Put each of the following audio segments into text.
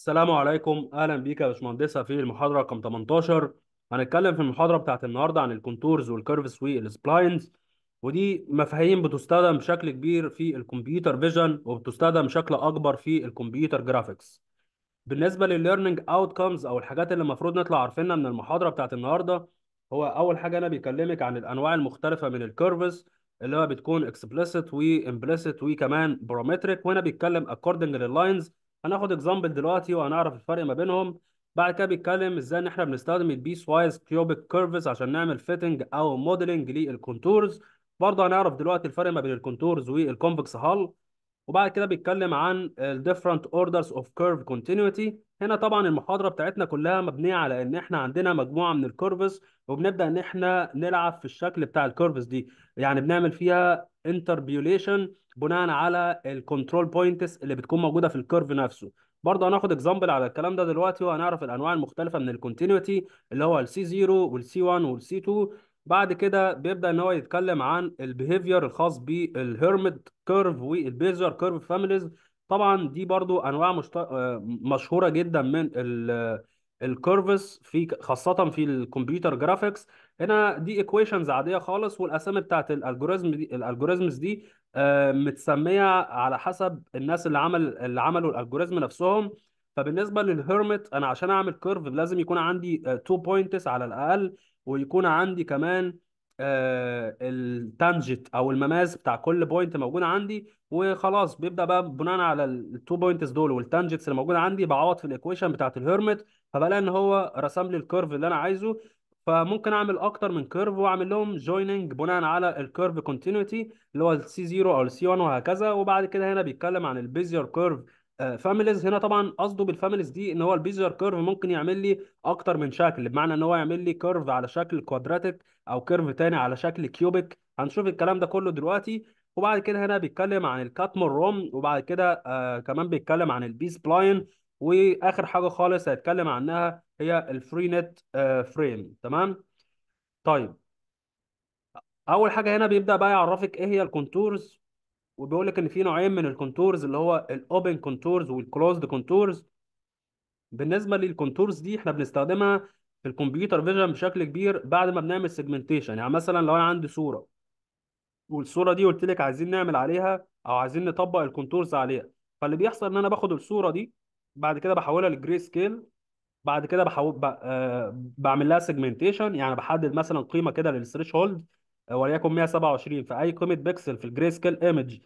السلام عليكم اهلا بيك يا باشمهندس في المحاضره رقم 18 هنتكلم في المحاضره بتاعه النهارده عن الكونتورز والكيرفز والسبلاينز ودي مفاهيم بتستخدم بشكل كبير في الكمبيوتر فيجن وبتستخدم بشكل اكبر في الكمبيوتر جرافيكس بالنسبه للليرنينج اوتكمز او الحاجات اللي المفروض نطلع عارفينها من المحاضره بتاعه النهارده هو اول حاجه انا بيكلمك عن الانواع المختلفه من الكيرفز اللي هو بتكون اكسبلسيت وامبلسيت وكمان بارامتريك وهنا بيتكلم اكوردنج لللاينز هناخد اكزامبل دلوقتي وهنعرف الفرق ما بينهم بعد كده بيتكلم ازاي ان احنا بنستخدم البيس وايز كيوبيك كيرفز عشان نعمل فيتنج او موديلنج للكونتورز برضه هنعرف دلوقتي الفرق ما بين الكونتورز والكونفكس هال وبعد كده بيتكلم عن different orders of curve continuity هنا طبعا المحاضرة بتاعتنا كلها مبنية على ان احنا عندنا مجموعة من الكيرفز وبنبدأ ان احنا نلعب في الشكل بتاع الكيرفز دي يعني بنعمل فيها interpolation بناء على الكنترول بوينتس اللي بتكون موجودة في الكيرف نفسه برضه هناخد اكزامبل على الكلام ده دلوقتي وهنعرف الانواع المختلفه من الكونتينيوتي اللي هو السي 0 والسي 1 والسي 2 بعد كده بيبدا ان هو يتكلم عن البيهيفير الخاص بالهيرميت كيرف والبيزر كيرف فاميليز طبعا دي برضو انواع مشت... آه، مشهوره جدا من ال... الكيرفز في خاصه في الكمبيوتر جرافيكس هنا دي ايكويشنز عاديه خالص والاسامي بتاعت الالجوريزم دي الالجوريزمز دي آه، متسميه على حسب الناس اللي عمل اللي عملوا الالجوريزم نفسهم فبالنسبه للهيرميت انا عشان اعمل كيرف لازم يكون عندي 2 آه، بوينتس على الاقل ويكون عندي كمان آه، التانجت او المماس بتاع كل بوينت موجود عندي وخلاص بيبدا بقى بناء على التو بوينتس دول والتانجتس اللي موجوده عندي بعوض في الايكويشن بتاعت الهيرمت فبلاقي ان هو رسم لي الكيرف اللي انا عايزه فممكن اعمل اكتر من كيرف واعمل لهم جويننج بناء على الكيرف كونتينيوتي اللي هو السي 0 او السي 1 وهكذا وبعد كده هنا بيتكلم عن البيزير كيرف فاميليز آه، هنا طبعا قصده بالفاميليز دي ان هو البيزر كيرف ممكن يعمل لي اكتر من شكل بمعنى ان هو يعمل لي كيرف على شكل كوادراتيك او كيرف تاني على شكل كيوبيك هنشوف الكلام ده كله دلوقتي وبعد كده هنا بيتكلم عن الكاتمر روم وبعد كده آه كمان بيتكلم عن البي سبلاين واخر حاجه خالص هيتكلم عنها هي الفري نت آه فريم تمام طيب اول حاجه هنا بيبدا بقى يعرفك ايه هي الكونتورز وبيقول لك ان في نوعين من الكونتورز اللي هو الاوبن كونتورز والكلوزد كونتورز بالنسبه للكونتورز دي احنا بنستخدمها في الكمبيوتر فيجن بشكل كبير بعد ما بنعمل سيجمنتيشن يعني مثلا لو انا عندي صوره والصوره دي قلت لك عايزين نعمل عليها او عايزين نطبق الكونتورز عليها فاللي بيحصل ان انا باخد الصوره دي بعد كده بحولها لجري سكيل بعد كده بحول آه، بعمل لها سيجمنتيشن يعني بحدد مثلا قيمه كده للثريش هولد وليكن 127 فاي قيمه بكسل في الجري سكيل ايمج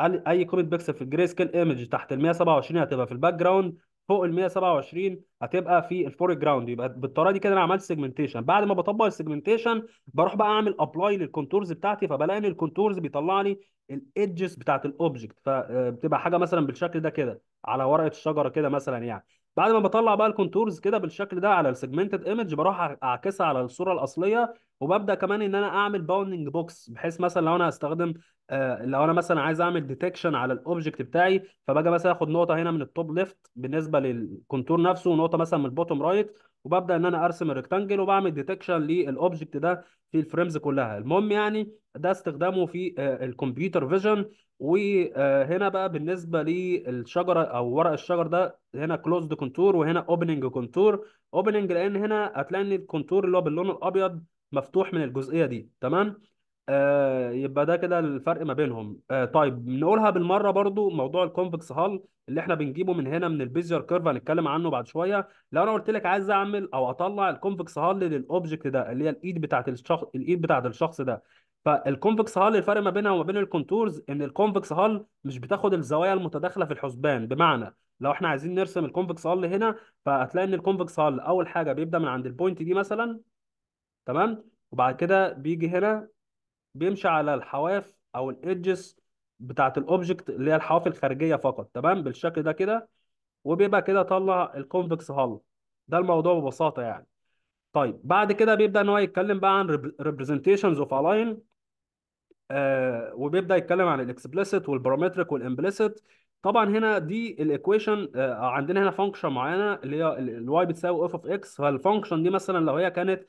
اي قيمه بكسل في الجري سكيل ايمج تحت ال 127 هتبقى في الباك جراوند فوق ال 127 هتبقى في الفور جراوند يبقى بالطريقه دي كده انا عملت سيجمنتيشن بعد ما بطبق السيجمنتيشن بروح بقى اعمل ابلاي للكونتورز بتاعتي فبلاقي ان الكونتورز بيطلع لي الايدجز بتاعت الاوبجكت فبتبقى آه، حاجه مثلا بالشكل ده كده على ورقه الشجره كده مثلا يعني بعد ما بطلع بقى الكونتورز كده بالشكل ده على السيجمنتد ايمج بروح اعكسها على الصوره الاصليه وببدا كمان ان انا اعمل باوندنج بوكس بحيث مثلا لو انا هستخدم آه، لو انا مثلا عايز اعمل ديتكشن على الاوبجكت بتاعي فباجي مثلا اخد نقطه هنا من التوب ليفت بالنسبه للكونتور نفسه ونقطه مثلا من البوتوم رايت وببدا ان انا ارسم الريكتانجل وبعمل ديتكشن للاوبجكت ده في الفريمز كلها المهم يعني ده استخدامه في الكمبيوتر فيجن وهنا بقى بالنسبه للشجره او ورق الشجر ده هنا كلوزد كونتور وهنا اوبننج كونتور اوبننج لان هنا هتلاقي ان الكونتور اللي هو باللون الابيض مفتوح من الجزئيه دي تمام آه يبقى ده كده الفرق ما بينهم آه طيب نقولها بالمره برضو موضوع الكونفكس هال اللي احنا بنجيبه من هنا من البيزير كيرف هنتكلم عنه بعد شويه لو انا قلت لك عايز اعمل او اطلع الكونفكس هال للاوبجكت ده اللي هي الايد بتاعت الشخص الايد بتاعت الشخص ده فالكونفكس هال الفرق ما بينها وما بين الكونتورز ان الكونفكس هال مش بتاخد الزوايا المتداخله في الحسبان بمعنى لو احنا عايزين نرسم الكونفكس هال هنا فهتلاقي ان الكونفكس هال اول حاجه بيبدا من عند البوينت دي مثلا تمام وبعد كده بيجي هنا بيمشي على الحواف او الايدجز بتاعه الاوبجكت اللي هي الحواف الخارجيه فقط تمام بالشكل ده كده وبيبقى كده طلع الكونفكس هال ده الموضوع ببساطه يعني طيب بعد كده بيبدا ان هو يتكلم بقى عن representations اوف align آه، وبيبدا يتكلم عن الاكسبليسيت والبارامتريك والامبليسيت طبعا هنا دي الايكويشن آه، عندنا هنا فانكشن معينه اللي هي الواي بتساوي اف اوف اكس فالفانكشن دي مثلا لو هي كانت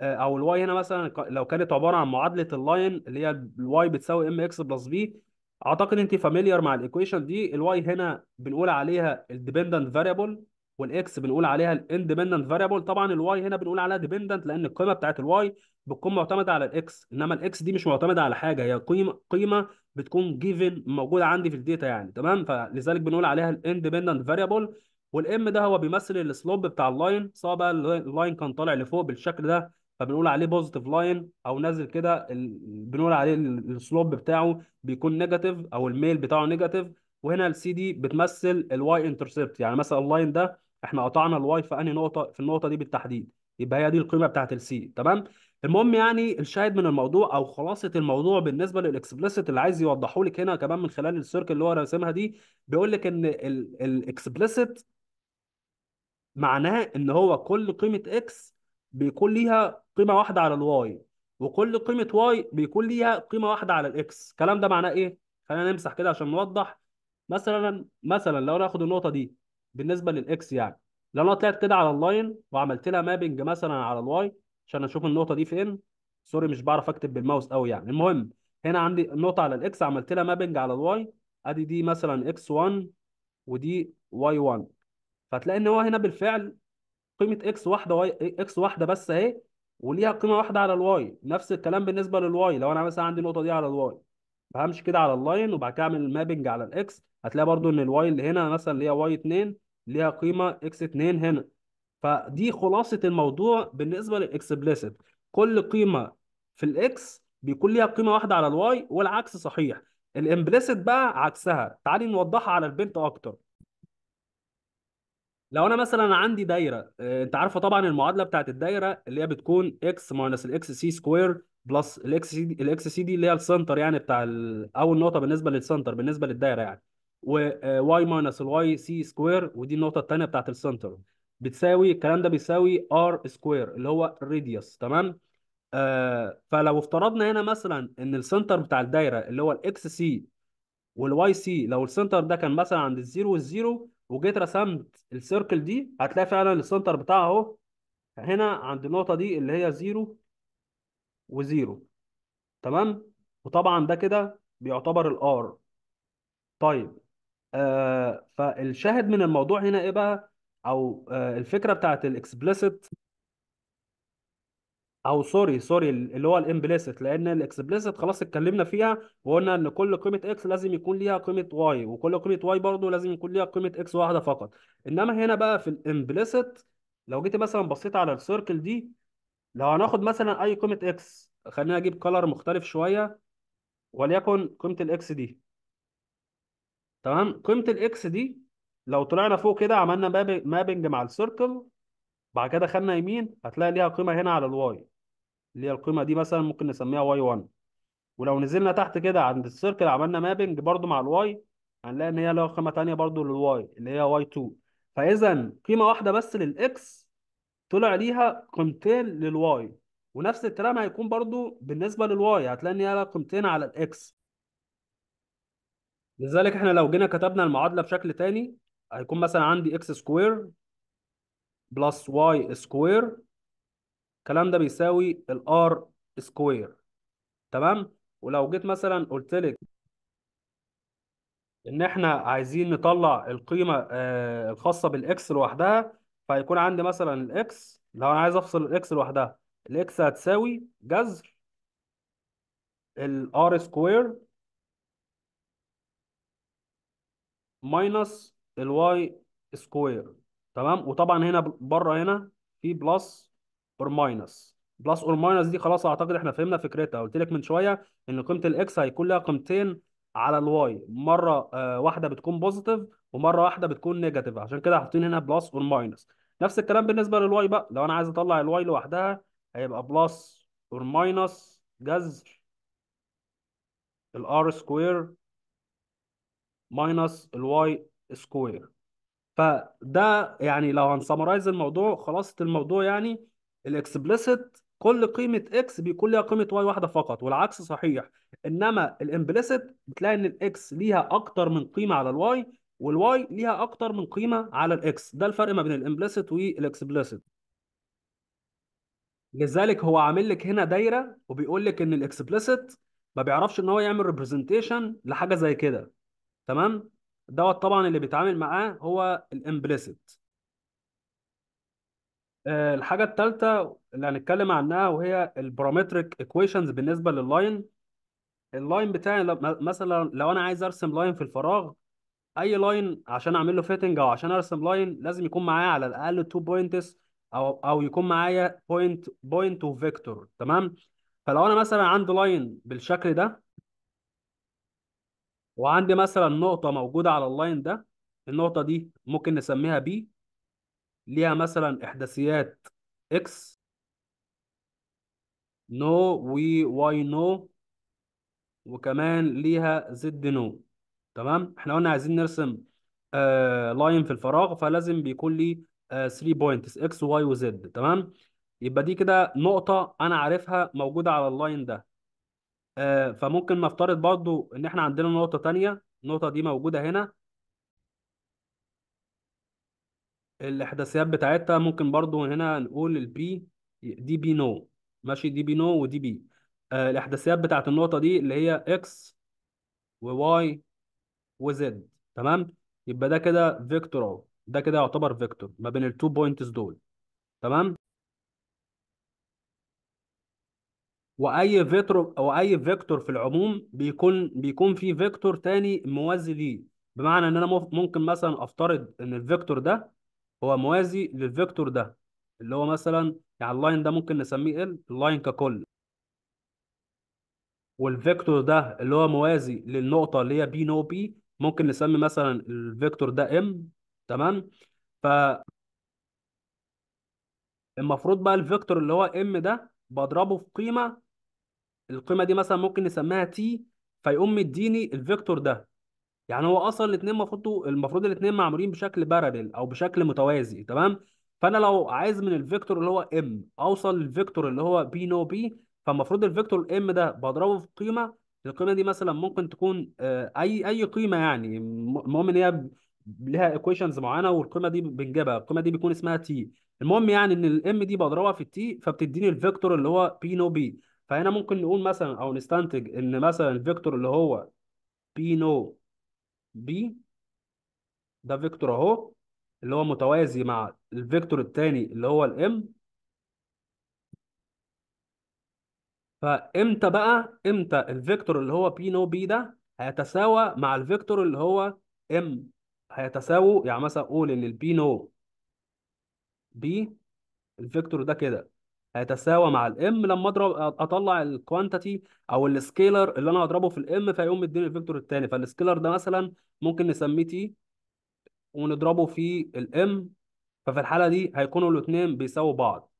آه، او الواي هنا مثلا لو كانت عباره عن معادله اللاين اللي هي الواي بتساوي ام اكس بلس بي اعتقد انت فاميليار مع الايكويشن دي الواي هنا بنقول عليها الديبندنت فاريبل والاكس بنقول عليها الاندبندنت فاريبل طبعا الواي هنا بنقول عليها ديبندنت لان القيمه بتاعت الواي بتكون معتمده على الاكس انما الاكس دي مش معتمده على حاجه هي قيمه قيمه بتكون جيفن موجوده عندي في الداتا يعني تمام فلذلك بنقول عليها الاندبندنت فاريبل والام ده هو بيمثل السلوب بتاع اللاين سواء بقى اللاين كان طالع لفوق بالشكل ده فبنقول عليه بوزيتيف لاين او نازل كده بنقول عليه السلوب بتاعه بيكون نيجاتيف او الميل بتاعه نيجاتيف وهنا السي دي بتمثل الواي انترسبت يعني مثلا اللاين ده احنا قطعنا الواي في انهي نقطه في النقطه دي بالتحديد يبقى هي دي القيمه بتاعه السي تمام المهم يعني الشاهد من الموضوع او خلاصه الموضوع بالنسبه للاكسبلسيت اللي عايز يوضحه لك هنا كمان من خلال السيركل اللي هو راسمها دي بيقول لك ان الاكسبلسيت معناه ان هو كل قيمه اكس بيكون ليها قيمه واحده على الواي وكل قيمه واي بيكون ليها قيمه واحده على الاكس الكلام ده معناه ايه خلينا نمسح كده عشان نوضح مثلا مثلا لو انا اخد النقطه دي بالنسبه للاكس يعني لو انا طلعت كده على اللاين وعملت لها مابنج مثلا على الواي عشان اشوف النقطه دي فين سوري مش بعرف اكتب بالماوس قوي يعني المهم هنا عندي النقطه على الاكس عملت لها مابنج على الواي ادي دي مثلا اكس 1 ودي واي 1 فتلاقي ان هو هنا بالفعل قيمه اكس واحده واي اكس واحده بس اهي وليها قيمه واحده على الواي نفس الكلام بالنسبه للواي لو انا مثلا عندي النقطه دي على الواي همشي كده على اللاين وبعد كده اعمل مابنج على الاكس هتلاقي برضو ان الواي اللي هنا مثلا اللي هي واي 2 ليها قيمه اكس 2 هنا فدي خلاصه الموضوع بالنسبه للاكسبلسيت كل قيمه في الاكس بيكون ليها قيمه واحده على الواي والعكس صحيح الامبليسيت بقى عكسها تعالي نوضحها على البنت اكتر لو انا مثلا عندي دايره آه، انت عارفه طبعا المعادله بتاعت الدايره اللي هي بتكون اكس ماينس الاكس سي سكوير بلس الاكس سي الاكس سي دي اللي هي السنتر يعني بتاع ال- اول نقطه بالنسبه للسنتر بالنسبه للدايره يعني وواي ماينس الواي سي سكوير ودي النقطه الثانيه بتاعت السنتر بتساوي الكلام ده بيساوي ار سكوير اللي هو الريديوس تمام آه فلو افترضنا هنا مثلا ان السنتر بتاع الدايره اللي هو الاكس سي والواي سي لو السنتر ده كان مثلا عند الزيرو والزيرو وجيت رسمت السيركل دي هتلاقي فعلا السنتر بتاعها اهو هنا عند النقطه دي اللي هي زيرو وزيرو تمام وطبعا ده كده بيعتبر الار طيب آه فالشاهد من الموضوع هنا ايه بقى او آه الفكره بتاعت الاكسبلسيت او سوري سوري اللي هو الامبليسيت لان الاكسبليسيت خلاص اتكلمنا فيها وقلنا ان كل قيمه اكس لازم يكون ليها قيمه واي وكل قيمه واي برضو لازم يكون ليها قيمه اكس واحده فقط انما هنا بقى في الامبليسيت لو جيت مثلا بصيت على السيركل دي لو هناخد مثلا اي قيمه اكس خلينا اجيب كلر مختلف شويه وليكن قيمه الاكس دي تمام قيمه الاكس دي لو طلعنا فوق كده عملنا مابنج مع السيركل بعد كده خدنا يمين هتلاقي ليها قيمه هنا على الواي اللي هي القيمه دي مثلا ممكن نسميها واي 1 ولو نزلنا تحت كده عند السيركل عملنا مابنج برضو مع الواي هنلاقي ان هي لها قيمه ثانيه برضو للواي اللي هي واي 2 فاذا قيمه واحده بس للاكس طلع ليها قيمتين للواي ونفس الكلام هيكون برضو بالنسبه للواي هتلاقي ان هي لها قيمتين على الاكس لذلك احنا لو جينا كتبنا المعادله بشكل تاني هيكون مثلا عندي اكس سكوير بلس واي سكوير الكلام ده بيساوي r سكوير تمام ولو جيت مثلا قلت لك ان احنا عايزين نطلع القيمه آه، الخاصه بالاكس لوحدها فيكون عندي مثلا الاكس لو انا عايز افصل الاكس لوحدها الاكس هتساوي جذر r سكوير ماينس الواي سكوير تمام وطبعا هنا بره هنا في بلس اور ماينس بلس اور ماينس دي خلاص اعتقد احنا فهمنا فكرتها قلت لك من شويه ان قيمه الاكس هيكون لها قيمتين على الواي مره آه، واحده بتكون بوزيتيف ومره واحده بتكون نيجاتيف عشان كده حاطين هنا بلس اور ماينس نفس الكلام بالنسبه للواي بقى لو انا عايز اطلع الواي لوحدها هيبقى بلس اور ماينس جذر الار سكوير ماينس الواي سكوير فده يعني لو هنسمرايز الموضوع خلاصه الموضوع يعني الاكسبلسيت كل قيمه اكس بيكون ليها قيمه واي واحده فقط والعكس صحيح انما الامبلسيت بتلاقي ان الاكس ليها اكتر من قيمه على الواي والواي ليها اكتر من قيمه على الاكس ده الفرق ما بين الامبلسيت والاكسبلسيت لذلك هو عامل لك هنا دايره وبيقول لك ان الاكسبلسيت ما بيعرفش ان هو يعمل ريبريزنتيشن لحاجه زي كده تمام دوت طبعا اللي بيتعامل معاه هو الامبلسيت آه، الحاجة الثالثة اللي هنتكلم عنها وهي البارامتريك ايكويشنز بالنسبة لللاين اللاين بتاعي مثلا لو انا عايز ارسم لاين في الفراغ اي لاين عشان اعمل له فيتنج او عشان ارسم لاين لازم يكون معايا على الاقل تو بوينتس او او يكون معايا بوينت بوينت وفيكتور تمام فلو انا مثلا عندي لاين بالشكل ده وعندي مثلا نقطة موجودة على اللاين ده النقطة دي ممكن نسميها بي ليها مثلا احداثيات اكس نو وواي نو وكمان ليها زد نو تمام احنا قلنا عايزين نرسم آه لاين في الفراغ فلازم بيكون لي 3 بوينتس اكس وواي وزد تمام يبقى دي كده نقطة أنا عارفها موجودة على اللاين ده آه فممكن نفترض برضو إن إحنا عندنا نقطة ثانيه النقطة دي موجودة هنا الاحداثيات بتاعتها ممكن برضو هنا نقول البي دي بي نو ماشي دي بي نو ودي بي الاحداثيات بتاعت النقطه دي اللي هي اكس وواي وزد تمام يبقى ده كده فيكتور اهو ده كده يعتبر فيكتور ما بين التو بوينتس دول تمام واي فيكتور او اي فيكتور في العموم بيكون بيكون في فيكتور تاني موازي ليه بمعنى ان انا ممكن مثلا افترض ان الفيكتور ده هو موازي للفيكتور ده اللي هو مثلا يعني اللاين ده ممكن نسميه ال اللاين ككل والفيكتور ده اللي هو موازي للنقطة اللي هي بي نو بي ممكن نسمي مثلا الفيكتور ده ام تمام ف المفروض بقى الفيكتور اللي هو ام ده بضربه في قيمة القيمة دي مثلا ممكن نسميها تي فيقوم مديني الفيكتور ده يعني هو اصلا الاثنين المفروض المفروض الاثنين معمولين بشكل باراليل او بشكل متوازي تمام فانا لو عايز من الفيكتور اللي هو ام اوصل للفيكتور اللي هو بي نو بي فالمفروض الفيكتور ام ده بضربه في قيمه القيمه دي مثلا ممكن تكون آه، اي اي قيمه يعني المهم ان هي لها ايكويشنز معينه والقيمه دي بنجيبها القيمه دي بيكون اسمها تي المهم يعني ان الام دي بضربها في التي فبتديني الفيكتور اللي هو بي نو بي فهنا ممكن نقول مثلا او نستنتج ان مثلا الفيكتور اللي هو بي نو بي ده فيكتور اهو اللي هو متوازي مع الفيكتور الثاني اللي هو الام فامتى بقى امتى الفيكتور اللي هو بي نو بي ده هيتساوى مع الفيكتور اللي هو ام هيتساووا يعني مثلا اقول ان البي نو بي الفيكتور ده كده هيتساوى مع الام لما اضرب اطلع الكوانتيتي او السكيلر اللي انا هضربه في الام فيقوم مديني الفيكتور الثاني فالسكيلر ده مثلا ممكن نسميه تي ونضربه في الام ففي الحاله دي هيكونوا الاثنين بيساووا بعض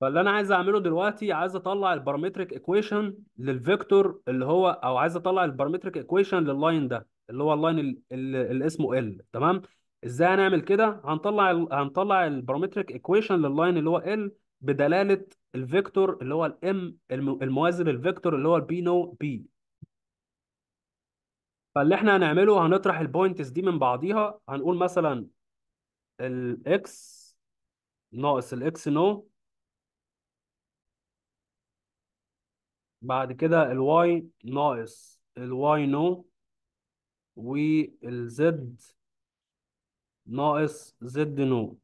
فاللي انا عايز اعمله دلوقتي عايز اطلع البارامتريك ايكويشن للفيكتور اللي هو او عايز اطلع البارامتريك ايكويشن لللاين ده اللي هو اللاين اللي اسمه ال تمام ازاي هنعمل كده هنطلع ال... هنطلع البارامتريك ايكويشن لللاين اللي هو ال بدلاله الفيكتور اللي هو الام الموازي للفيكتور اللي هو البي نو بي فاللي احنا هنعمله هنطرح البوينتس دي من بعضيها هنقول مثلا الاكس ناقص الاكس نو بعد كده الواي ناقص الواي نو والزد ناقص زد نو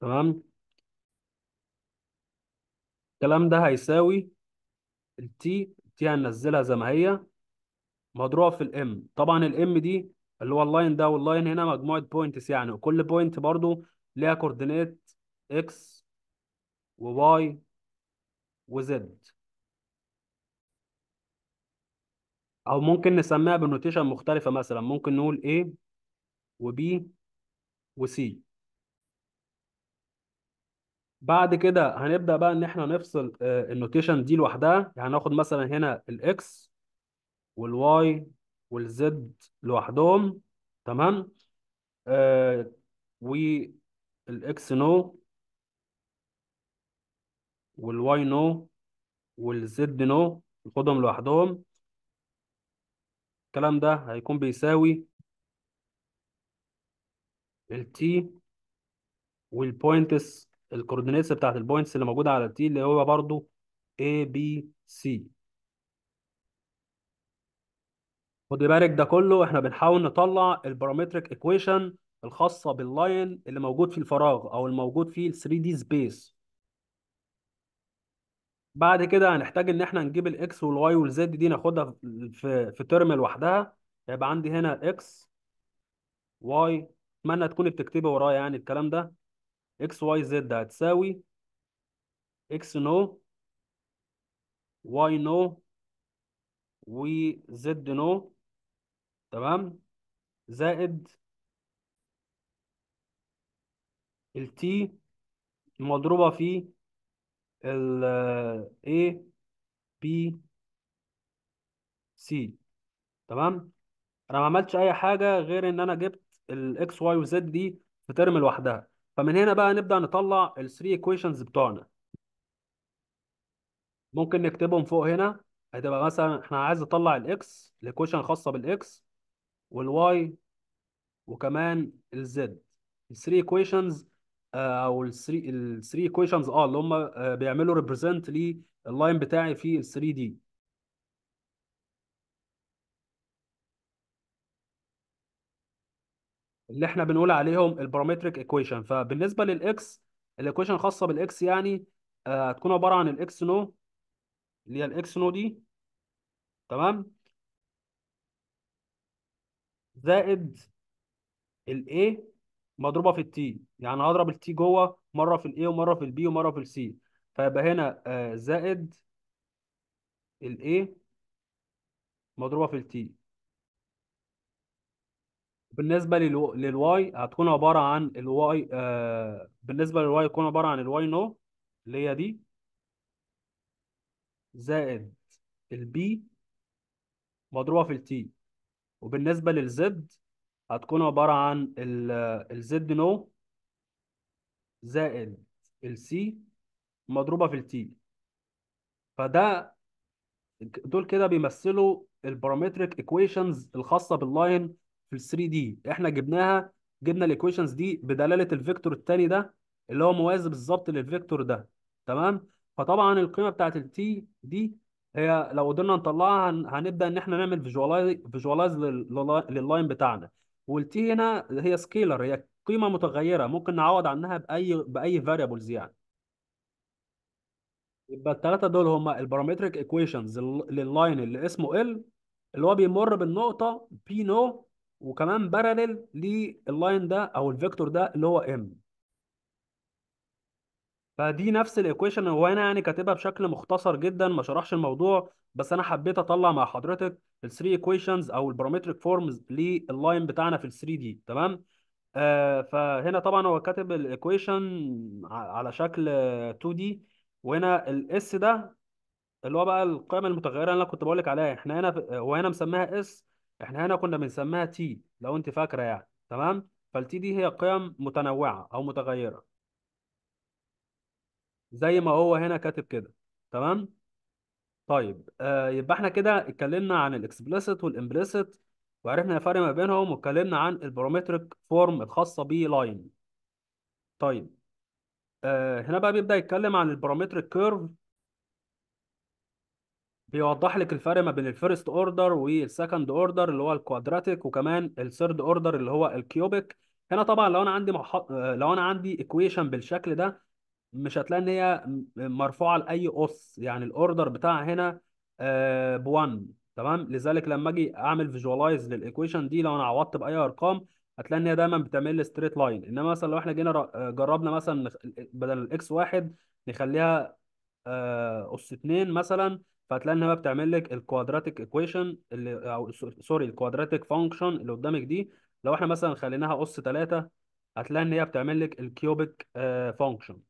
تمام الكلام ده هيساوي التي التي هننزلها زي ما هي مضروبه في الام طبعا الام دي اللي هو اللاين ده واللاين هنا مجموعة بوينتس يعني وكل بوينت برضو ليها كوردينيت اكس وواي وزد او ممكن نسميها بنوتيشن مختلفة مثلا ممكن نقول A وبي B وسي بعد كده هنبدأ بقى ان احنا نفصل آه، النوتيشن دي لوحدها يعني هناخد مثلا هنا الاكس والواي والزد لوحدهم تمام آه، و الاكس نو والواي نو والزد نو ناخدهم لوحدهم الكلام ده هيكون بيساوي T التي والبوينتس الكوردينيتس بتاعت points اللي موجوده على T اللي هو برضو A B C خد بالك ده كله احنا بنحاول نطلع البارامتريك ايكويشن الخاصه باللاين اللي موجود في الفراغ او الموجود في ال 3 دي سبيس بعد كده هنحتاج ان احنا نجيب الاكس والواي والزد دي ناخدها في في ترم لوحدها يبقى عندي هنا اكس واي اتمنى تكوني بتكتبي ورايا يعني الكلام ده اكس واي زد هتساوي اكس نو واي نو وزد نو تمام زائد التي مضروبة في ال A B C تمام انا ما عملتش اي حاجة غير ان انا جبت الاكس واي وزد دي في ترم لوحدها فمن هنا بقى نبدا نطلع الثري ايكويشنز بتوعنا ممكن نكتبهم فوق هنا هتبقى مثلا احنا عايز نطلع الاكس الايكويشن الخاصه بالاكس والواي وكمان الزد الثري ايكويشنز او الثري الثري ايكويشنز اه اللي هم آه، بيعملوا ريبريزنت لللاين بتاعي في ال 3 دي اللي احنا بنقول عليهم البارامتريك ايكويشن فبالنسبه للاكس الايكويشن الخاصه بالاكس يعني آه، هتكون عباره عن الاكس نو اللي هي الاكس نو دي تمام زائد الاي مضروبه في التي يعني هضرب التي جوه مره في الاي ومره في البي ومره في السي فيبقى هنا آه زائد الاي مضروبه في التي بالنسبه للواي هتكون عباره عن الواي آه بالنسبه للواي هتكون عباره عن الواي نو اللي هي دي زائد البي مضروبه في التي وبالنسبه للزد هتكون عباره عن الزد نو زائد السي مضروبه في التي فده دول كده بيمثلوا البارامتريك ايكويشنز الخاصه باللاين في ال 3 دي احنا جبناها جبنا الايكويشنز دي بدلاله الفيكتور الثاني ده اللي هو موازي بالظبط للفيكتور ده تمام فطبعا القيمه بتاعت التي دي هي لو قدرنا نطلعها هنبدا ان احنا نعمل فيجوالايز لللاين بتاعنا والتي هنا هي سكيلر هي قيمه متغيره ممكن نعوض عنها باي باي فاريبلز يعني يبقى الثلاثه دول هم البارامتريك ايكويشنز لللاين اللي اسمه ال اللي هو بيمر بالنقطه بي نو وكمان بارلل لللاين ده او الفيكتور ده اللي هو ام فدي نفس الايكويشن هو انا يعني كاتبها بشكل مختصر جدا ما شرحش الموضوع بس انا حبيت اطلع مع حضرتك الثري ايكويشنز او البارامتريك فورمز لللاين بتاعنا في ال 3 دي تمام آه فهنا طبعا هو كاتب الايكويشن على شكل 2 دي وهنا الاس ده اللي هو بقى القيم المتغيره اللي انا كنت بقول لك عليها احنا هنا هو هنا مسميها اس احنا هنا كنا بنسميها تي لو انت فاكره يعني تمام فالتي دي هي قيم متنوعه او متغيره زي ما هو هنا كاتب كده تمام طيب آه يبقى احنا كده اتكلمنا عن الاكسبلسيت والامبلسيت وعرفنا الفرق ما بينهم واتكلمنا عن البارامتريك فورم الخاصه بي لاين طيب آه هنا بقى بيبدا يتكلم عن البارامتريك كيرف بيوضح لك الفرق ما بين الفيرست اوردر والسكند اوردر اللي هو الكوادراتيك وكمان الثيرد اوردر اللي هو الكيوبيك هنا طبعا لو انا عندي مح... لو انا عندي ايكويشن بالشكل ده مش هتلاقي ان هي مرفوعه لاي اس يعني الاوردر بتاعها هنا آه، ب 1 تمام لذلك لما اجي اعمل فيجوالايز للايكويشن دي لو انا عوضت باي ارقام هتلاقي ان هي دايما بتعمل لي ستريت لاين انما مثلا لو احنا جينا آه، جربنا مثلا بدل الاكس واحد نخليها اس آه، 2 مثلا فهتلاقي انها بتعمل لك الكوادراتيك ايكويشن اللي او سوري الكوادراتيك فانكشن اللي قدامك دي لو احنا مثلا خليناها اس 3 هتلاقي ان هي بتعمل لك الكيوبيك فانكشن آه،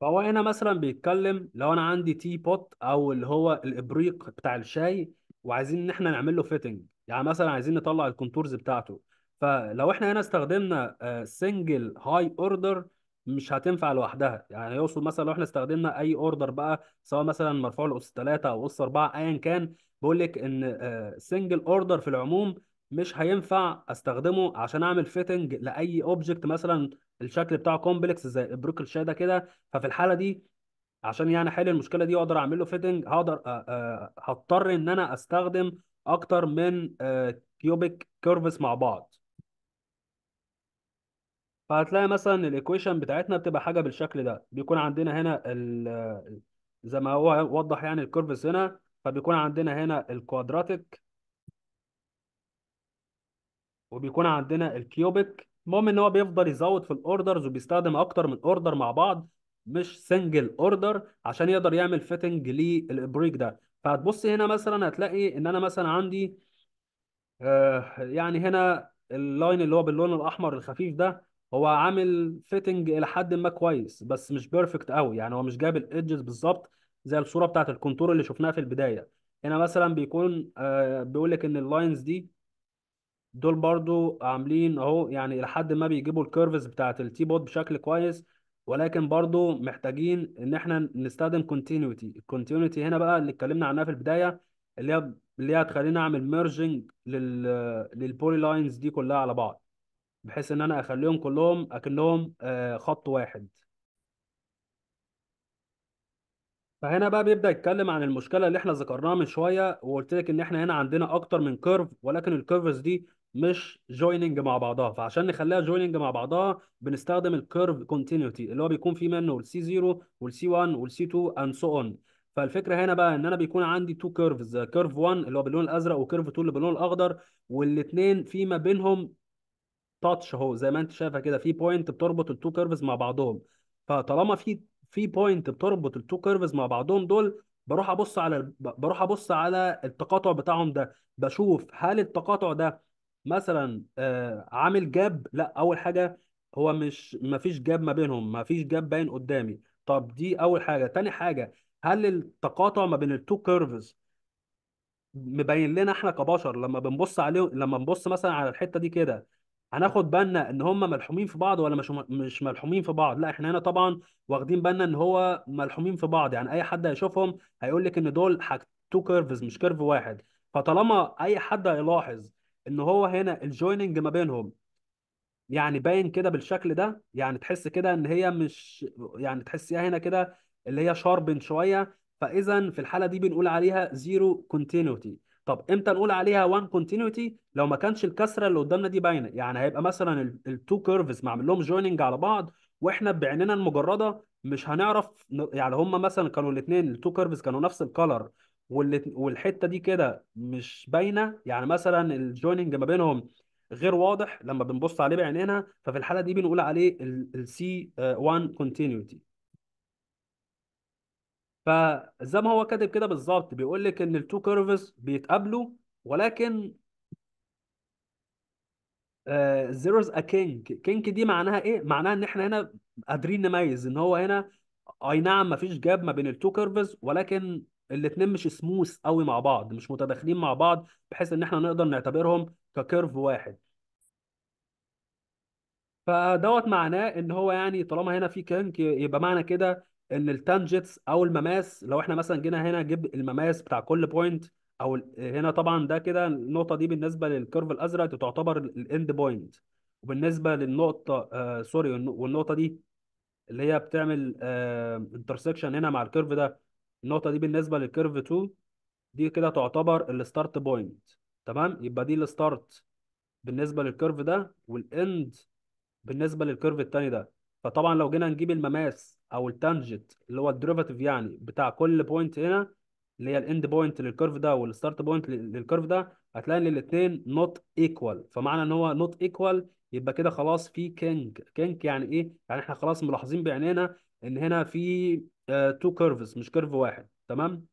فهو هنا مثلا بيتكلم لو انا عندي تي بوت او اللي هو الابريق بتاع الشاي وعايزين ان احنا نعمل له فيتنج يعني مثلا عايزين نطلع الكونتورز بتاعته فلو احنا هنا استخدمنا سنجل هاي اوردر مش هتنفع لوحدها يعني يوصل مثلا لو احنا استخدمنا اي اوردر بقى سواء مثلا مرفوع لأس 3 او أس 4 ايا كان بقول لك ان سنجل آه، اوردر في العموم مش هينفع استخدمه عشان اعمل فيتنج لاي اوبجكت مثلا الشكل بتاعه كومبلكس زي الشاي ده كده ففي الحاله دي عشان يعني احل المشكله دي واقدر اعمل له فيتنج هقدر آه، آه، هضطر ان انا استخدم اكتر من كيوبيك كيرفز مع بعض فهتلاقي مثلا الايكويشن بتاعتنا بتبقى حاجه بالشكل ده بيكون عندنا هنا ال زي ما هو وضح يعني الكيرفز هنا فبيكون عندنا هنا الكوادراتيك وبيكون عندنا الكيوبيك المهم ان هو بيفضل يزود في الاوردرز وبيستخدم اكتر من اوردر مع بعض مش سنجل اوردر عشان يقدر يعمل فيتنج للبريك ده فهتبص هنا مثلا هتلاقي ان انا مثلا عندي آه يعني هنا اللاين اللي هو باللون الاحمر الخفيف ده هو عامل فيتنج الى حد ما كويس بس مش بيرفكت قوي يعني هو مش جايب الايدجز بالظبط زي الصوره بتاعت الكونتور اللي شفناها في البدايه هنا مثلا بيكون آه، بيقول لك ان اللاينز دي دول برضو عاملين اهو يعني الى حد ما بيجيبوا الكيرفز بتاعت التي بوت بشكل كويس ولكن برضو محتاجين ان احنا نستخدم كونتينيوتي الكونتينيوتي هنا بقى اللي اتكلمنا عنها في البدايه اللي هي اللي هي هتخليني اعمل ميرجنج لل للبولي لاينز دي كلها على بعض بحيث ان انا اخليهم كلهم اكنهم آه، خط واحد فهنا بقى بيبدأ يتكلم عن المشكلة اللي احنا ذكرناها من شوية وقلت لك ان احنا هنا عندنا اكتر من كيرف ولكن الكيرفز دي مش جويننج مع بعضها فعشان نخليها جويننج مع بعضها بنستخدم الكيرف كونتينيوتي اللي هو بيكون فيه منه السي 0 والسي 1 والسي 2 اند سو اون فالفكره هنا بقى ان انا بيكون عندي تو كيرفز كيرف 1 اللي هو باللون الازرق وكيرف 2 اللي باللون الاخضر والاثنين في ما بينهم تاتش اهو زي ما انت شايفه كده في بوينت بتربط التو كيرفز مع بعضهم فطالما في في بوينت بتربط التو كيرفز مع بعضهم دول بروح ابص على بروح ابص على التقاطع بتاعهم ده بشوف هل التقاطع ده مثلا آه عامل جاب لا اول حاجه هو مش ما فيش جاب ما بينهم ما فيش جاب باين قدامي طب دي اول حاجه تاني حاجه هل التقاطع ما بين التو كيرفز مبين لنا احنا كبشر لما بنبص عليهم لما بنبص مثلا على الحته دي كده هناخد بالنا ان هم ملحومين في بعض ولا مش مش ملحومين في بعض لا احنا هنا طبعا واخدين بالنا ان هو ملحومين في بعض يعني اي حد هيشوفهم هيقول لك ان دول حاجة تو كيرفز مش كيرف واحد فطالما اي حد هيلاحظ ان هو هنا الجويننج ما بينهم يعني باين كده بالشكل ده يعني تحس كده ان هي مش يعني تحسيها هنا كده اللي هي شاربن شويه فاذا في الحاله دي بنقول عليها زيرو كونتينيوتي طب امتى نقول عليها وان كونتينيوتي لو ما كانش الكسره اللي قدامنا دي باينه يعني هيبقى مثلا التو كيرفز معمول لهم جويننج على بعض واحنا بعيننا المجرده مش هنعرف يعني هم مثلا كانوا الاثنين التو كيرفز كانوا نفس الكلر والحته دي كده مش باينه يعني مثلا الجويننج ما بينهم غير واضح لما بنبص عليه بعينينا ففي الحاله دي بنقول عليه السي 1 كونتينيوتي فزي ما هو كاتب كده بالظبط بيقول لك ان التو كيرفز بيتقابلوا ولكن زيروز ا كينج كينج دي معناها ايه معناها ان احنا هنا قادرين نميز ان هو هنا اي نعم ما فيش جاب ما بين التو كيرفز ولكن الاثنين مش سموث قوي مع بعض مش متداخلين مع بعض بحيث ان احنا نقدر نعتبرهم ككيرف واحد فدوت معناه ان هو يعني طالما هنا في كينج يبقى معنى كده ان التانجتس او المماس لو احنا مثلا جينا هنا جيب المماس بتاع كل بوينت او هنا طبعا ده كده النقطه دي بالنسبه للكيرف الازرق تعتبر الاند بوينت وبالنسبه للنقطه آه سوري والنقطه دي اللي هي بتعمل انترسكشن آه هنا مع الكيرف ده النقطه دي بالنسبه للكيرف 2 دي كده تعتبر الستارت بوينت تمام يبقى دي الستارت بالنسبه للكيرف ده والاند بالنسبه للكيرف الثاني ده فطبعا لو جينا نجيب المماس او التانجت اللي هو الديريفاتيف يعني بتاع كل بوينت هنا اللي هي الاند بوينت للكيرف ده والستارت بوينت للكيرف ده هتلاقي ان الاثنين نوت ايكوال فمعنى ان هو نوت ايكوال يبقى كده خلاص في كينج كينج يعني ايه يعني احنا خلاص ملاحظين بعينينا ان هنا في تو uh, كيرفز مش كيرف واحد تمام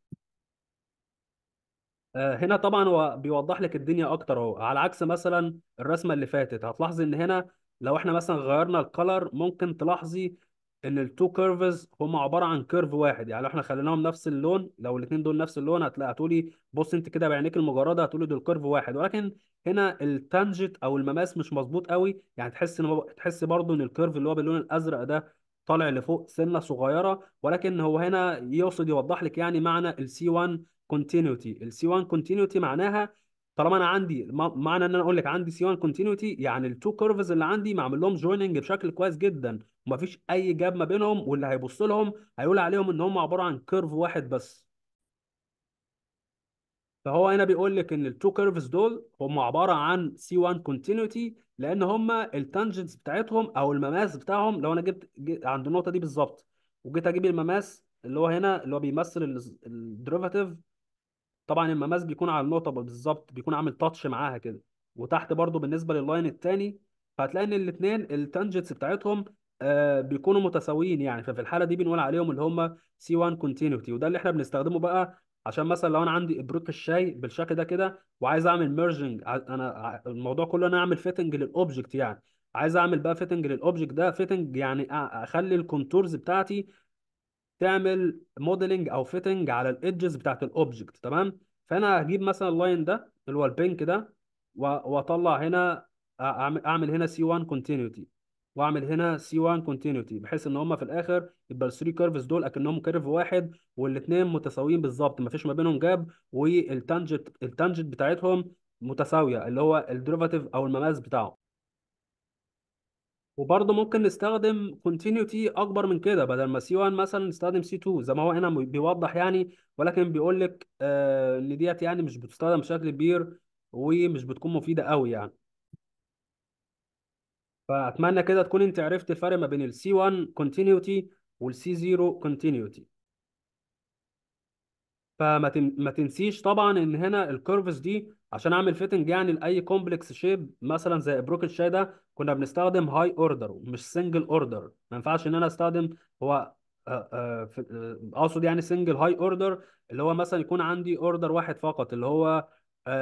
uh, هنا طبعا هو بيوضح لك الدنيا اكتر اهو على عكس مثلا الرسمه اللي فاتت هتلاحظ ان هنا لو احنا مثلا غيرنا الكلر ممكن تلاحظي ان التو كيرفز هم عباره عن كيرف واحد يعني لو احنا خليناهم نفس اللون لو الاثنين دول نفس اللون هتلاقي هتقولي بص انت كده بعينيك المجرده هتقولي دول كيرف واحد ولكن هنا التانجت او المماس مش مظبوط قوي يعني تحس ان تحس برضه ان الكيرف اللي هو باللون الازرق ده طالع لفوق سنه صغيره ولكن هو هنا يقصد يوضح لك يعني معنى السي 1 كونتينيوتي السي 1 كونتينيوتي معناها طالما انا عندي معنى ان انا اقول لك عندي سي 1 كونتينيوتي يعني التو كيرفز اللي عندي معمل لهم جويننج بشكل كويس جدا ومفيش اي جاب ما بينهم واللي هيبص لهم هيقول عليهم ان هم عباره عن كيرف واحد بس فهو هنا بيقول لك ان التو كيرفز دول هم عباره عن سي 1 كونتينيوتي لان هم التانجنتس بتاعتهم او المماس بتاعهم لو انا جبت عند النقطه دي بالظبط وجيت اجيب المماس اللي هو هنا اللي هو بيمثل الديريفاتيف طبعا المماس بيكون على النقطه بالظبط بيكون عامل تاتش معاها كده وتحت برضو بالنسبه لللاين الثاني فهتلاقي ان الاثنين التانجنتس بتاعتهم آه بيكونوا متساويين يعني ففي الحاله دي بنقول عليهم اللي هم سي 1 كونتينيوتي وده اللي احنا بنستخدمه بقى عشان مثلا لو انا عندي ابريق الشاي بالشكل ده كده وعايز اعمل ميرجنج انا الموضوع كله انا اعمل فيتنج للاوبجكت يعني عايز اعمل بقى فيتنج للاوبجكت ده فيتنج يعني اخلي الكونتورز بتاعتي تعمل موديلنج او فيتنج على الايدجز بتاعت الاوبجكت تمام فانا هجيب مثلا اللاين ده اللي هو البينك ده واطلع هنا اعمل هنا سي 1 كونتينيوتي واعمل هنا سي 1 كونتينيوتي بحيث ان هم في الاخر يبقى الثري كيرفز دول اكنهم كيرف واحد والاثنين متساويين بالظبط مفيش ما بينهم جاب والتانجنت التانجنت بتاعتهم متساويه اللي هو الديريفاتيف او المماس بتاعه وبرضه ممكن نستخدم كونتينيوتي اكبر من كده بدل ما سي 1 مثلا نستخدم سي 2 زي ما هو هنا بيوضح يعني ولكن بيقول لك آه، ان ديت يعني مش بتستخدم بشكل كبير ومش بتكون مفيده قوي يعني فاتمنى كده تكون انت عرفت الفرق ما بين السي 1 كونتينيوتي والسي 0 كونتينيوتي فما تن... ما تنسيش طبعا ان هنا الكيرفز دي عشان اعمل فيتنج يعني لاي كومبلكس شيب مثلا زي ابروك الشاي ده كنا بنستخدم هاي اوردر مش سنجل اوردر ما ينفعش ان انا استخدم هو آه، آه، آه، اقصد يعني سنجل هاي اوردر اللي هو مثلا يكون عندي اوردر واحد فقط اللي هو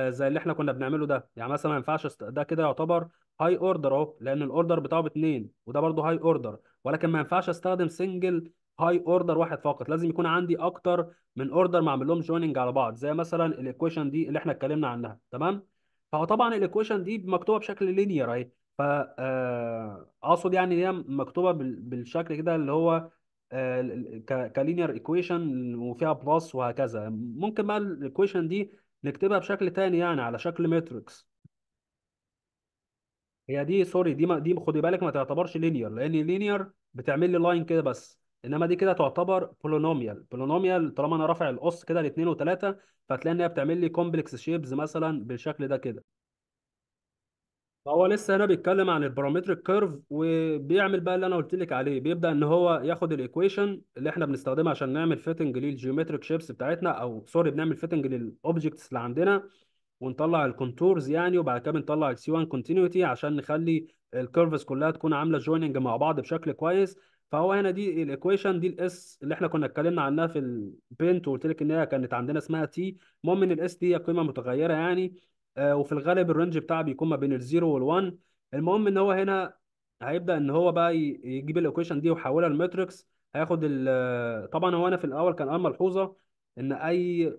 زي اللي احنا كنا بنعمله ده يعني مثلا ما ينفعش ده كده يعتبر هاي اوردر اهو لان الاوردر بتاعه باثنين وده برضه هاي اوردر ولكن ما ينفعش استخدم سنجل هاي اوردر واحد فقط لازم يكون عندي اكتر من اوردر اعمل لهم جويننج على بعض زي مثلا الايكويشن دي اللي احنا اتكلمنا عنها تمام فهو طبعا الايكويشن دي مكتوبه بشكل لينير اهي ف آه، اقصد يعني هي مكتوبه بالشكل كده اللي هو كلينير آه، ايكويشن وفيها بلس وهكذا ممكن بقى الايكويشن دي نكتبها بشكل تاني يعني على شكل ماتريكس هي دي سوري دي ما دي خدي بالك ما تعتبرش لينير لان لينير بتعمل لي لاين كده بس انما دي كده تعتبر بولونوميال بولونوميال طالما انا رافع الاس كده لاثنين وثلاثه فهتلاقي ان هي بتعمل لي كومبلكس شيبز مثلا بالشكل ده كده فهو لسه هنا بيتكلم عن البارامتريك كيرف وبيعمل بقى اللي انا قلت لك عليه بيبدا ان هو ياخد الايكويشن اللي احنا بنستخدمها عشان نعمل فيتنج للجيومتريك شيبس بتاعتنا او سوري بنعمل فيتنج للاوبجكتس اللي عندنا ونطلع الكونتورز يعني وبعد كده بنطلع السي 1 كونتينيوتي عشان نخلي الكيرفز كلها تكون عامله جويننج مع بعض بشكل كويس فهو هنا دي الايكويشن دي الاس اللي احنا كنا اتكلمنا عنها في البنت وقلت لك ان هي كانت عندنا اسمها تي المهم ان الاس دي هي قيمه متغيره يعني آه، وفي الغالب الرينج بتاعها بيكون ما بين الزيرو والوان المهم ان هو هنا هيبدا ان هو بقى يجيب الايكويشن دي ويحولها لماتريكس هياخد طبعا هو انا في الاول كان ملحوظه ان اي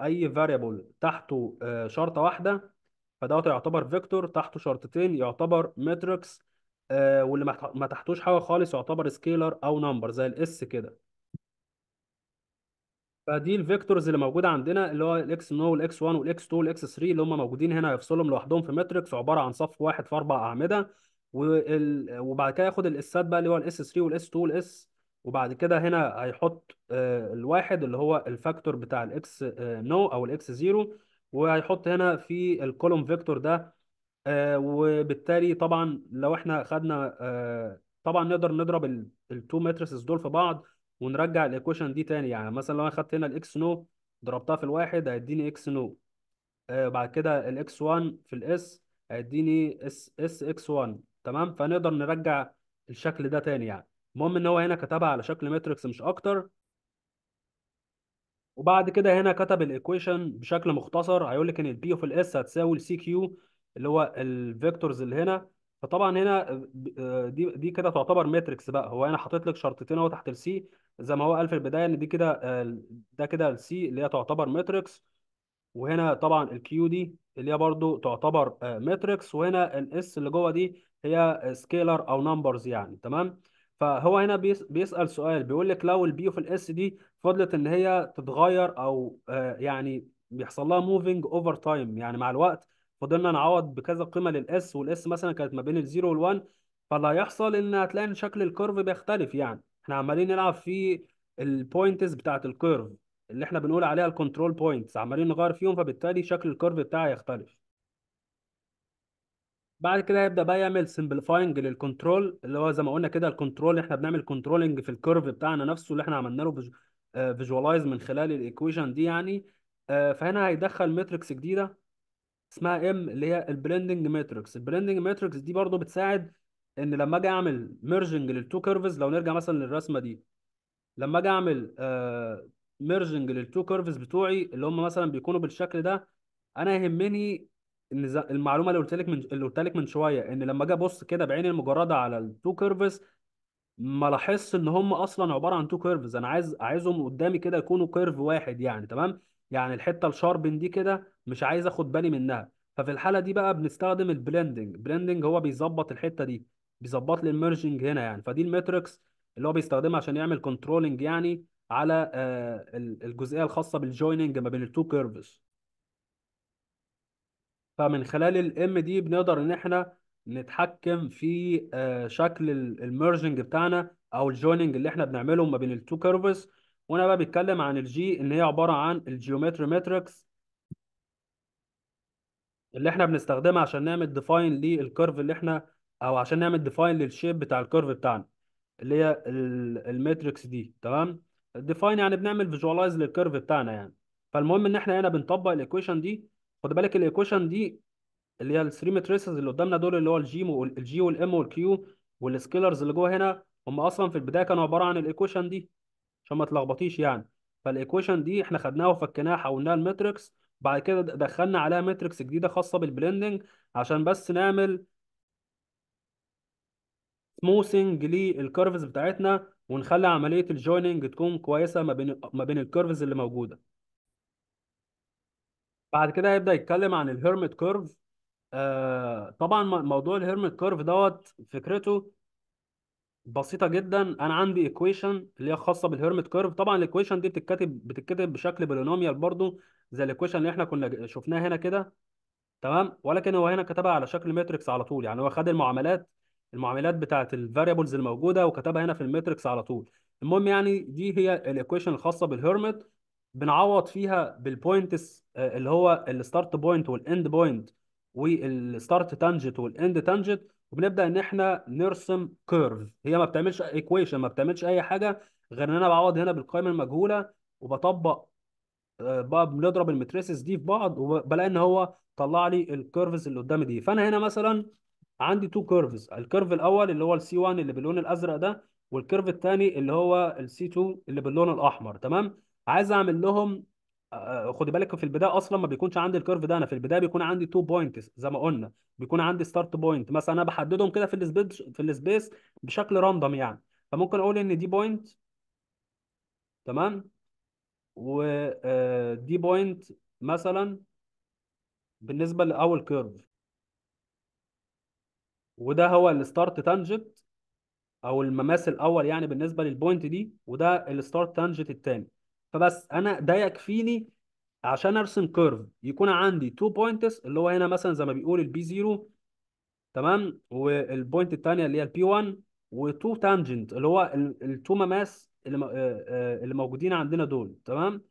اي فاريبل تحته آه، شرطه واحده فدوت يعتبر فيكتور تحته شرطتين يعتبر ماتريكس آه، واللي ما تحتوش حاجه خالص يعتبر سكيلر او نمبر زي الاس كده فدي الفيكتورز اللي موجوده عندنا اللي هو الاكس نو والاكس 1 والاكس 2 والاكس 3 اللي هم موجودين هنا هيفصلهم لوحدهم في ماتريكس عباره عن صف واحد في اربع اعمده وال... وبعد كده ياخد الاسات بقى اللي هو الاس 3 والاس 2 والاس وبعد كده هنا هيحط آه، الواحد اللي هو الفاكتور بتاع الاكس آه، نو او الاكس 0 وهيحط هنا في الكولوم فيكتور ده آه، وبالتالي طبعا لو احنا خدنا آه، طبعا نقدر نضرب التو ماتريسز دول في بعض ونرجع الايكويشن دي تاني يعني مثلا لو انا خدت هنا الاكس نو ضربتها في الواحد هيديني اكس آه، نو بعد كده الاكس 1 في الاس هيديني اس اس اكس 1 تمام فنقدر نرجع الشكل ده تاني يعني المهم ان هو هنا كتبها على شكل ماتريكس مش اكتر وبعد كده هنا كتب الايكويشن بشكل مختصر هيقول لك ان البي اوف الاس هتساوي السي كيو اللي هو الفيكتورز اللي هنا فطبعا هنا آه، دي دي كده تعتبر ماتريكس بقى هو هنا حاطط لك شرطتين اهو تحت السي زي ما هو قال في البدايه ان دي كده آه، ده كده السي اللي هي تعتبر ماتريكس وهنا طبعا الكيو دي اللي هي برضو تعتبر ماتريكس آه، وهنا الاس اللي جوه دي هي سكيلر او نمبرز يعني تمام فهو هنا بيسأل سؤال بيقول لك لو البي في الاس دي فضلت ان هي تتغير او يعني بيحصل لها موفينج اوفر تايم يعني مع الوقت فضلنا نعوض بكذا قيمه للاس والاس مثلا كانت ما بين الزيرو والوان فاللي هيحصل ان هتلاقي ان شكل الكيرف بيختلف يعني احنا عمالين نلعب في البوينتس بتاعه الكيرف اللي احنا بنقول عليها الكنترول بوينتس عمالين نغير فيهم فبالتالي شكل الكيرف بتاعي يختلف بعد كده هيبدا بقى يعمل سمبليفاينج للكنترول اللي هو زي ما قلنا كده الكنترول احنا بنعمل كنترولنج في الكيرف بتاعنا نفسه اللي احنا عملنا له فيجوالايز آه، من خلال الايكويشن دي يعني آه، فهنا هيدخل ماتريكس جديده اسمها ام اللي هي البلندنج ماتريكس البلندنج ماتريكس دي برضو بتساعد ان لما اجي اعمل ميرجنج للتو كيرفز لو نرجع مثلا للرسمه دي لما اجي اعمل ميرجنج للتو كيرفز بتوعي اللي هم مثلا بيكونوا بالشكل ده انا يهمني ان المعلومه اللي قلت لك من اللي قلت لك من شويه ان لما اجي ابص كده بعيني المجرده على التو كيرفز ما لاحظش ان هم اصلا عباره عن تو كيرفز انا عايز عايزهم قدامي كده يكونوا كيرف واحد يعني تمام يعني الحته الشاربن دي كده مش عايز اخد بالي منها ففي الحاله دي بقى بنستخدم البلندنج بلندنج هو بيظبط الحته دي بيظبط لي الميرجنج هنا يعني فدي الماتريكس اللي هو بيستخدمها عشان يعمل كنترولنج يعني على آه، الجزئيه الخاصه بالجويننج ما بين التو كيرفز فمن خلال الام دي بنقدر ان احنا نتحكم في آه، شكل الميرجنج بتاعنا او الجويننج اللي احنا بنعمله ما بين التو كيرفز وهنا بقى بيتكلم عن الجي ان هي عباره عن الجيومتري ماتريكس اللي احنا بنستخدمها عشان نعمل ديفاين للكيرف اللي احنا او عشان نعمل ديفاين للشيب بتاع الكيرف بتاعنا اللي هي الماتريكس دي تمام ديفاين يعني بنعمل فيجواليز للكيرف بتاعنا يعني فالمهم ان احنا هنا بنطبق الايكويشن دي خد بالك الايكويشن دي اللي هي الثري ماتريسز اللي قدامنا دول اللي هو الجي والجي والام والكيو والسكيلرز اللي جوه هنا هم اصلا في البدايه كانوا عباره عن الايكويشن دي عشان ما تلخبطيش يعني فالايكويشن دي احنا خدناها وفكناها حولناها لماتريكس بعد كده دخلنا عليها ماتريكس جديده خاصه بالبلندنج عشان بس نعمل سموثنج للكيرفز بتاعتنا ونخلي عمليه الجويننج تكون كويسه ما بين ما بين الكيرفز اللي موجوده بعد كده هيبدا يتكلم عن الهيرميت كيرف آه طبعا موضوع الهيرميت كيرف دوت فكرته بسيطة جدا أنا عندي إيكويشن اللي هي خاصة بالهيرمت كيرف طبعا الإيكويشن دي بتتكتب بتتكتب بشكل بولينوميال برضو زي الإيكويشن اللي إحنا كنا شفناها هنا كده تمام ولكن هو هنا كتبها على شكل ماتريكس على طول يعني هو خد المعاملات المعاملات بتاعت الفاريبلز الموجودة وكتبها هنا في الماتريكس على طول المهم يعني دي هي الإيكويشن الخاصة بالهيرمت بنعوض فيها بالبوينتس آه، اللي هو الستارت بوينت والإند بوينت والستارت تانجت والإند تانجت وبنبدا ان احنا نرسم كيرف هي ما بتعملش ايكويشن ما بتعملش اي حاجه غير ان انا بعوض هنا بالقيمه المجهوله وبطبق آه، بقى بنضرب المتريسز دي في بعض وبلاقي ان هو طلع لي الكيرفز اللي قدامي دي فانا هنا مثلا عندي تو كيرفز الكيرف الاول اللي هو السي 1 اللي باللون الازرق ده والكيرف الثاني اللي هو السي 2 اللي باللون الاحمر تمام عايز اعمل لهم خد آه، خدي بالك في البدايه اصلا ما بيكونش عندي الكيرف ده انا في البدايه بيكون عندي تو بوينتس زي ما قلنا بيكون عندي ستارت بوينت مثلا انا بحددهم كده في السبيس في السبيس بشكل راندوم يعني فممكن اقول ان دي بوينت تمام ودي آه، بوينت مثلا بالنسبه لاول كيرف وده هو الستارت تانجنت او المماس الاول يعني بالنسبه للبوينت دي وده الستارت تانجنت الثاني فبس انا ده يكفيني عشان ارسم كيرف يكون عندي 2 بوينتس اللي هو هنا مثلا زي ما بيقول البي 0 تمام والبوينت الثانيه اللي هي البي 1 و2 تانجنت اللي هو التو مماس اللي آه، آه، اللي موجودين عندنا دول تمام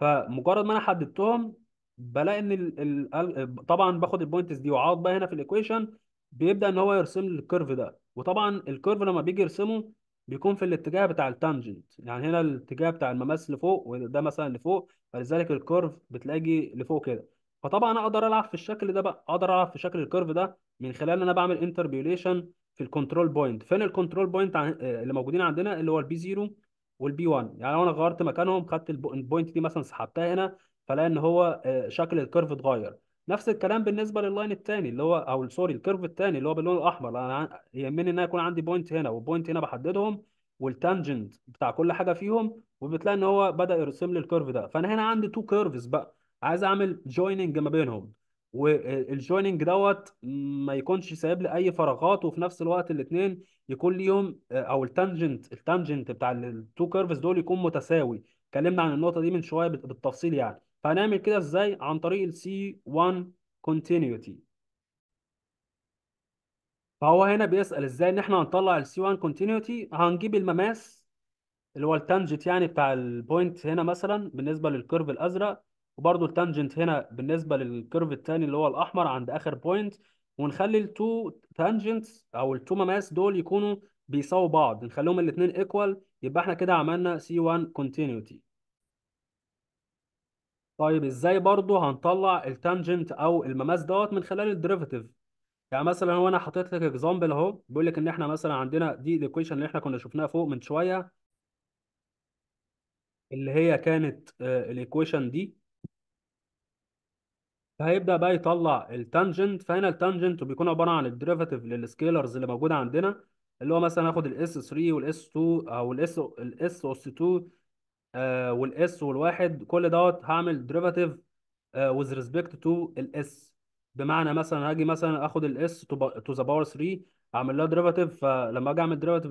فمجرد ما انا حددتهم بلاقي ان طبعا باخد البوينتس دي واقعد بقى هنا في الايكويشن بيبدا ان هو يرسم لي الكيرف ده وطبعا الكيرف لما بيجي يرسمه بيكون في الاتجاه بتاع التانجنت يعني هنا الاتجاه بتاع المماس لفوق وده مثلا لفوق فلذلك الكيرف بتلاقي لفوق كده فطبعا اقدر العب في الشكل ده بقى اقدر العب في شكل الكيرف ده من خلال ان انا بعمل انتربيوليشن في الكنترول بوينت فين الكنترول بوينت آه، اللي موجودين عندنا اللي هو البي 0 والبي 1 يعني لو انا غيرت مكانهم خدت البوينت دي مثلا سحبتها هنا فلاقي ان هو آه، شكل الكيرف اتغير نفس الكلام بالنسبه لللاين الثاني اللي هو او سوري الكيرف الثاني اللي هو باللون الاحمر انا يهمني ان انا يكون عندي بوينت هنا وبوينت هنا بحددهم والتانجنت بتاع كل حاجه فيهم وبتلاقي ان هو بدا يرسم لي الكيرف ده فانا هنا عندي تو كيرفز بقى عايز اعمل جويننج ما بينهم والجويننج دوت ما يكونش سايب لي اي فراغات وفي نفس الوقت الاثنين يكون ليهم او التانجنت التانجنت بتاع التو كيرفز دول يكون متساوي اتكلمنا عن النقطه دي من شويه بالتفصيل يعني فهنعمل كده ازاي عن طريق ال C1 continuity فهو هنا بيسأل ازاي ان احنا هنطلع ال C1 continuity هنجيب المماس اللي هو التانجنت يعني بتاع البوينت هنا مثلا بالنسبة للكيرف الأزرق وبرده التانجنت هنا بالنسبة للكيرف التاني اللي هو الأحمر عند آخر بوينت ونخلي التو تانجنتس أو التو مماس دول يكونوا بيساووا بعض نخليهم الاثنين ايكوال يبقى احنا كده عملنا C1 continuity طيب ازاي برضو هنطلع التانجنت او المماس دوت من خلال الديريفيتيف يعني مثلا هو انا حاطط لك اكزامبل اهو بيقول لك ان احنا مثلا عندنا دي الايكويشن اللي احنا كنا شفناها فوق من شويه اللي هي كانت آه، الايكويشن دي فهيبدا بقى يطلع التانجنت فهنا التانجنت بيكون عباره عن الديريفيتيف للسكيلرز اللي موجوده عندنا اللي هو مثلا هاخد الاس 3 والاس 2 او الاس الاس اس 2 آه، والاس والواحد كل دوت هعمل ديريفاتيف وذ ريسبكت تو الاس بمعنى مثلا هاجي مثلا اخد الاس تو ذا باور 3 اعمل لها ديريفاتيف فلما اجي اعمل ديريفاتيف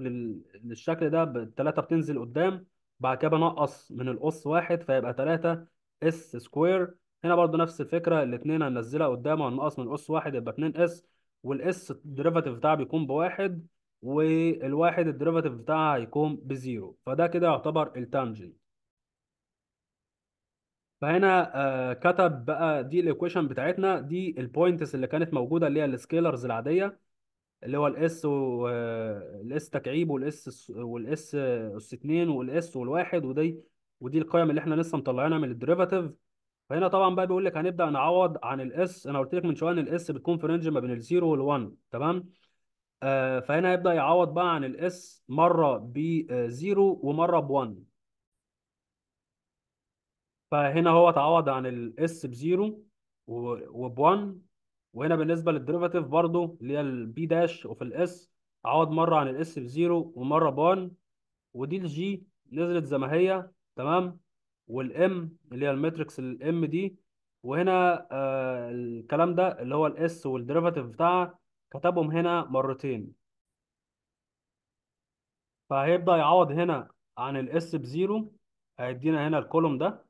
للشكل ده الثلاثه بتنزل قدام بعد كده بنقص من الاس واحد فيبقى 3 اس سكوير هنا برضو نفس الفكره الاثنين هننزلها قدام وهنقص من الاس واحد يبقى 2 اس والاس الديريفاتيف بتاعها بيكون بواحد والواحد الديريفاتيف بتاعها هيكون بزيرو فده كده يعتبر التانجنت فهنا آه، كتب بقى دي الايكويشن بتاعتنا دي البوينتس اللي كانت موجوده اللي هي السكيلرز العاديه اللي هو الاس والاس آه، تكعيب والاس والاس اس 2 والاس والواحد ودي ودي القيم اللي احنا لسه مطلعينها من الديريفاتيف فهنا طبعا بقى بيقول لك هنبدا نعوض عن الاس انا قلت لك من شويه ان الاس بتكون في رينج ما بين الزيرو والوان تمام آه، فهنا هيبدا يعوض بقى عن الاس مره بزيرو ومره ب1 فهنا هو اتعوض عن الاس بزيرو وب1 وهنا بالنسبه للديريفاتيف برضو اللي هي البي داش وفي الاس عوض مره عن الاس بزيرو ومره ب1 ودي الجي نزلت زي ما هي تمام والام اللي هي الماتريكس الام دي وهنا آه الكلام ده اللي هو الاس والديريفاتيف بتاعها كتبهم هنا مرتين فهيبدأ يعوض هنا عن الاس بزيرو هيدينا هنا الكولوم ده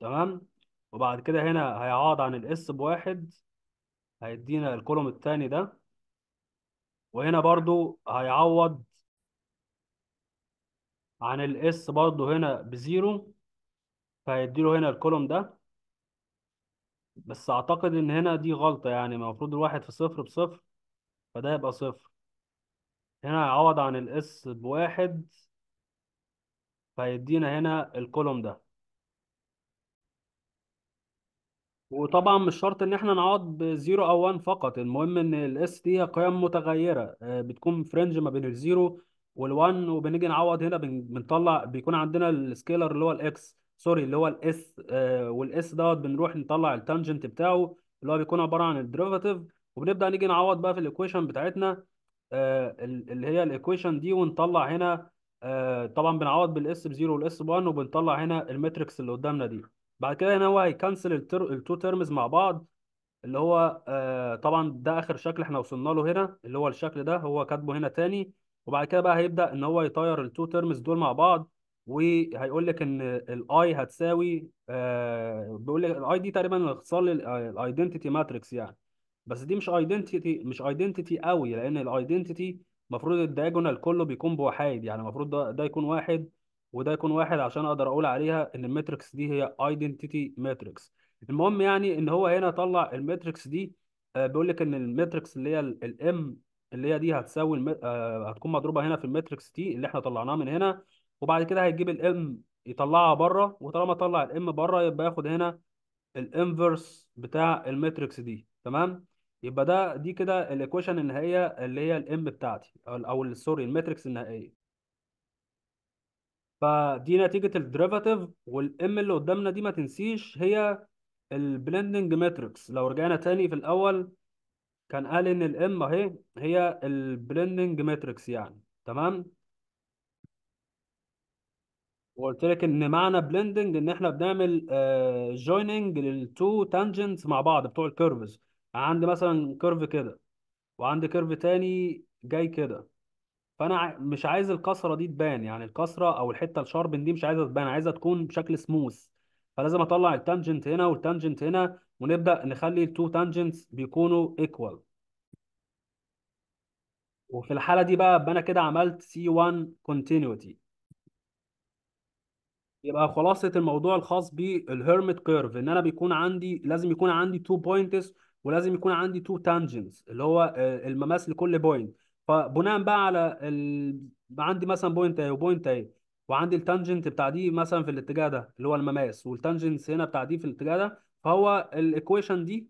تمام وبعد كده هنا هيعوض عن الاس بواحد هيدينا الكولوم الثاني ده وهنا برضو هيعوض عن الاس برضو هنا بزيرو فهيديله هنا الكولوم ده بس اعتقد ان هنا دي غلطة يعني المفروض الواحد في صفر بصفر فده يبقى صفر هنا هيعوض عن الاس بواحد فهيدينا هنا الكولوم ده وطبعا مش شرط ان احنا نعوض بزيرو او 1 فقط المهم ان الاس دي هي قيم متغيره آه، بتكون فرنج ما بين الزيرو وال1 وبنيجي نعوض هنا بنطلع بيكون عندنا السكيلر اللي هو الاكس سوري اللي هو الاس آه، والاس دوت بنروح نطلع التانجنت بتاعه اللي هو بيكون عباره عن الديريفاتيف وبنبدا نيجي نعوض بقى في الايكويشن بتاعتنا آه، اللي هي الايكويشن دي ونطلع هنا طبعا بنعوض بالاس ب0 والاس ب1 وبنطلع هنا الماتريكس اللي قدامنا دي بعد كده هنا هو هيكنسل التر... التو تيرمز مع بعض اللي هو آه طبعا ده اخر شكل احنا وصلنا له هنا اللي هو الشكل ده هو كاتبه هنا تاني وبعد كده بقى هيبدا ان هو يطير التو تيرمز دول مع بعض وهيقول لك ان الاي هتساوي آه بيقول لك الاي دي تقريبا اختصار للايدنتيتي ماتريكس يعني بس دي مش ايدنتيتي مش ايدنتيتي قوي لان الايدنتيتي المفروض الدياجونال كله بيكون بوحايد يعني المفروض ده, ده يكون واحد وده يكون واحد عشان اقدر اقول عليها ان الماتريكس دي هي ايدنتيتي ماتريكس المهم يعني ان هو هنا طلع الماتريكس دي آه، بيقول لك ان الماتريكس اللي هي الام اللي هي دي هتساوي الم... آه، هتكون مضروبه هنا في الماتريكس تي اللي احنا طلعناه من هنا وبعد كده هيجيب الام يطلعها بره وطالما طلع الام بره يبقى ياخد هنا الانفرس بتاع الماتريكس دي تمام يبقى ده دي كده الايكويشن النهائيه اللي هي الام بتاعتي او, أو سوري الماتريكس النهائيه فدي نتيجة الدريفاتيف والام اللي قدامنا دي ما تنسيش هي البلندنج ماتريكس لو رجعنا تاني في الاول كان قال ان الام اهي هي البلندنج ماتريكس يعني تمام وقلت لك ان معنى بلندنج ان احنا بنعمل جويننج للتو تانجنتس مع بعض بتوع الكيرفز عندي مثلا كيرف كده وعندي كيرف تاني جاي كده فانا مش عايز الكسره دي تبان يعني الكسره او الحته الشاربن دي مش عايزها تبان عايزها تكون بشكل سموث فلازم اطلع التانجنت هنا والتانجنت هنا ونبدا نخلي التو تانجنتس بيكونوا ايكوال وفي الحاله دي بقى انا كده عملت سي 1 كونتينيوتي يبقى خلاصه الموضوع الخاص بالهيرميت كيرف ان انا بيكون عندي لازم يكون عندي تو بوينتس ولازم يكون عندي تو تانجنتس اللي هو آه، المماس لكل بوينت فبناء بقى على ال... عندي مثلا بوينت اي وبوينت اي وعندي التانجنت بتاع دي مثلا في الاتجاه ده اللي هو المماس والتانجنت هنا بتاع دي في الاتجاه ده فهو الايكويشن دي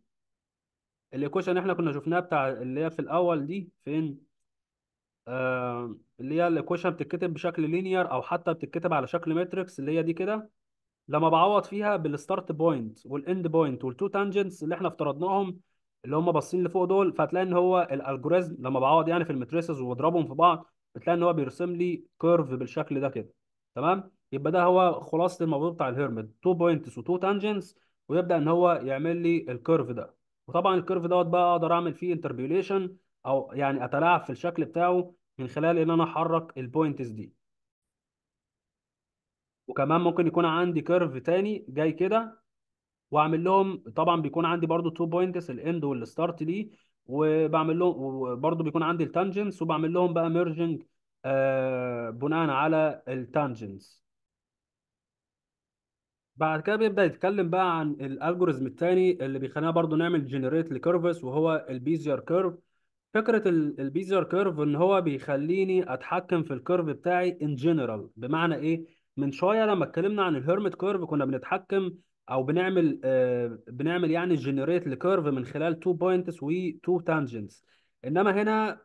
الايكويشن اللي احنا كنا شفناها بتاع اللي هي في الاول دي فين آه اللي هي الايكويشن بتتكتب بشكل لينير او حتى بتتكتب على شكل ماتريكس اللي هي دي كده لما بعوض فيها بالستارت بوينت والاند بوينت والتو تانجنتس اللي احنا افترضناهم اللي هم باصين لفوق دول فهتلاقي ان هو الالجوريزم لما بقعد يعني في المتريسز واضربهم في بعض بتلاقي ان هو بيرسم لي كيرف بالشكل ده كده تمام يبقى ده هو خلاصه الموضوع بتاع الهيرمت تو بوينتس وتو تانجنتس ويبدا ان هو يعمل لي الكيرف ده وطبعا الكيرف دوت بقى اقدر اعمل فيه انتربيوليشن او يعني اتلاعب في الشكل بتاعه من خلال ان انا احرك البوينتس دي وكمان ممكن يكون عندي كيرف تاني جاي كده واعمل لهم طبعا بيكون عندي برضو تو بوينتس الاند والستارت دي وبعمل لهم وبرضو بيكون عندي التانجنس وبعمل لهم بقى ميرجنج آه، بناء على التانجنس بعد كده بيبدأ يتكلم بقى عن الالجوريزم الثاني اللي بيخلينا برضو نعمل جنريت لكيرفز وهو البيزير كيرف فكرة البيزير كيرف ان هو بيخليني اتحكم في الكيرف بتاعي ان جنرال بمعنى ايه من شوية لما اتكلمنا عن الهيرميت كيرف كنا بنتحكم او بنعمل آه بنعمل يعني جنريت لكيرف من خلال 2 بوينتس و2 تانجنتس انما هنا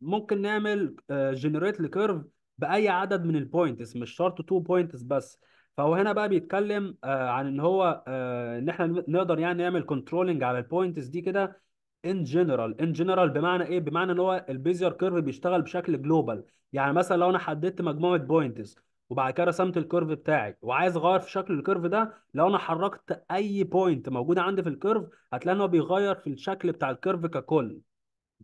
ممكن نعمل جنريت آه، لكيرف باي عدد من البوينتس مش شرط 2 بوينتس بس فهو هنا بقى بيتكلم آه عن ان هو آه ان احنا نقدر يعني نعمل كنترولنج على البوينتس دي كده ان جنرال ان جنرال بمعنى ايه بمعنى ان هو البيزير كيرف بيشتغل بشكل جلوبال يعني مثلا لو انا حددت مجموعه بوينتس وبعد كده رسمت الكيرف بتاعي وعايز اغير في شكل الكيرف ده لو انا حركت اي بوينت موجوده عندي في الكيرف هتلاقي ان هو بيغير في الشكل بتاع الكيرف ككل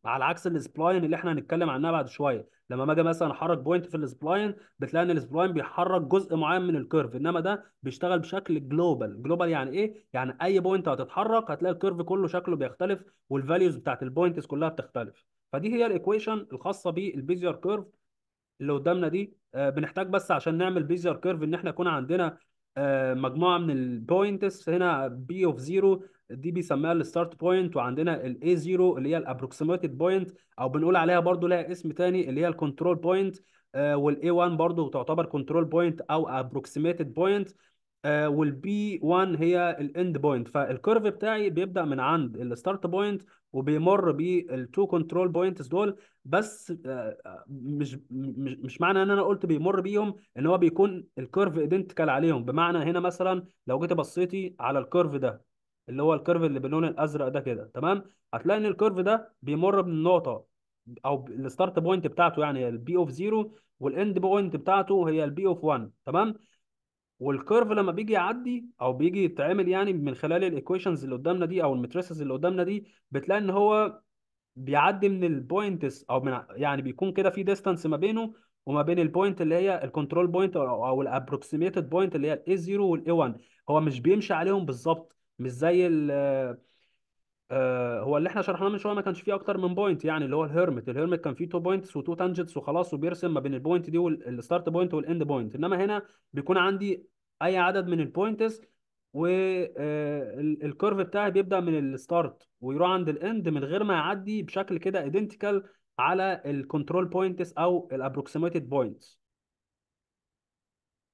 على عكس السبلاين اللي احنا هنتكلم عنها بعد شويه لما باجي مثلا احرك بوينت في السبلاين بتلاقي ان السبلاين بيحرك جزء معين من الكيرف انما ده بيشتغل بشكل جلوبال جلوبال يعني ايه يعني اي بوينت هتتحرك هتلاقي الكيرف كله شكله بيختلف والفاليوز بتاعت البوينتس كلها بتختلف فدي هي الايكويشن الخاصه بالبيزيار كيرف اللي قدامنا دي آه، بنحتاج بس عشان نعمل بيزر كيرف ان احنا يكون عندنا آه، مجموعه من البوينتس هنا بي اوف زيرو دي بيسميها الستارت بوينت وعندنا الاي زيرو اللي هي الابروكسيميتد بوينت او بنقول عليها برضو لها اسم تاني اللي هي الكنترول بوينت والاي 1 برضو تعتبر كنترول بوينت او ابروكسيميتد بوينت آه، والبي 1 هي الاند بوينت فالكيرف بتاعي بيبدا من عند الستارت بوينت وبيمر بالتو كنترول بوينتس دول بس آه، آه، مش مش مش معنى ان انا قلت بيمر بيهم ان هو بيكون الكيرف ايدنتيكال عليهم بمعنى هنا مثلا لو جيت بصيتي على الكيرف ده اللي هو الكيرف اللي باللون الازرق ده كده تمام هتلاقي ان الكيرف ده بيمر بالنقطه او الستارت بوينت بتاعته يعني البي اوف 0 والاند بوينت بتاعته هي البي اوف 1 تمام والكيرف لما بيجي يعدي او بيجي يتعمل يعني من خلال الايكويشنز اللي قدامنا دي او المترسز اللي قدامنا دي بتلاقي ان هو بيعدي من البوينتس او من يعني بيكون كده في ديستانس ما بينه وما بين البوينت اللي هي الكنترول بوينت او, أو الابروكسيميتد بوينت اللي هي الاي 0 والاي 1 هو مش بيمشي عليهم بالظبط مش زي ال آه، هو اللي احنا شرحناه من شويه ما كانش فيه اكتر من بوينت يعني اللي هو الهيرمت الهيرمت كان فيه تو بوينتس وتو تانجنتس وخلاص وبيرسم ما بين البوينت دي والستارت بوينت والاند بوينت انما هنا بيكون عندي اي عدد من البوينتس والكيرف آه، بتاعي بيبدا من الستارت ويروح عند الاند من غير ما يعدي بشكل كده ايدنتيكال على الكنترول بوينتس او الابروكسيميتد بوينتس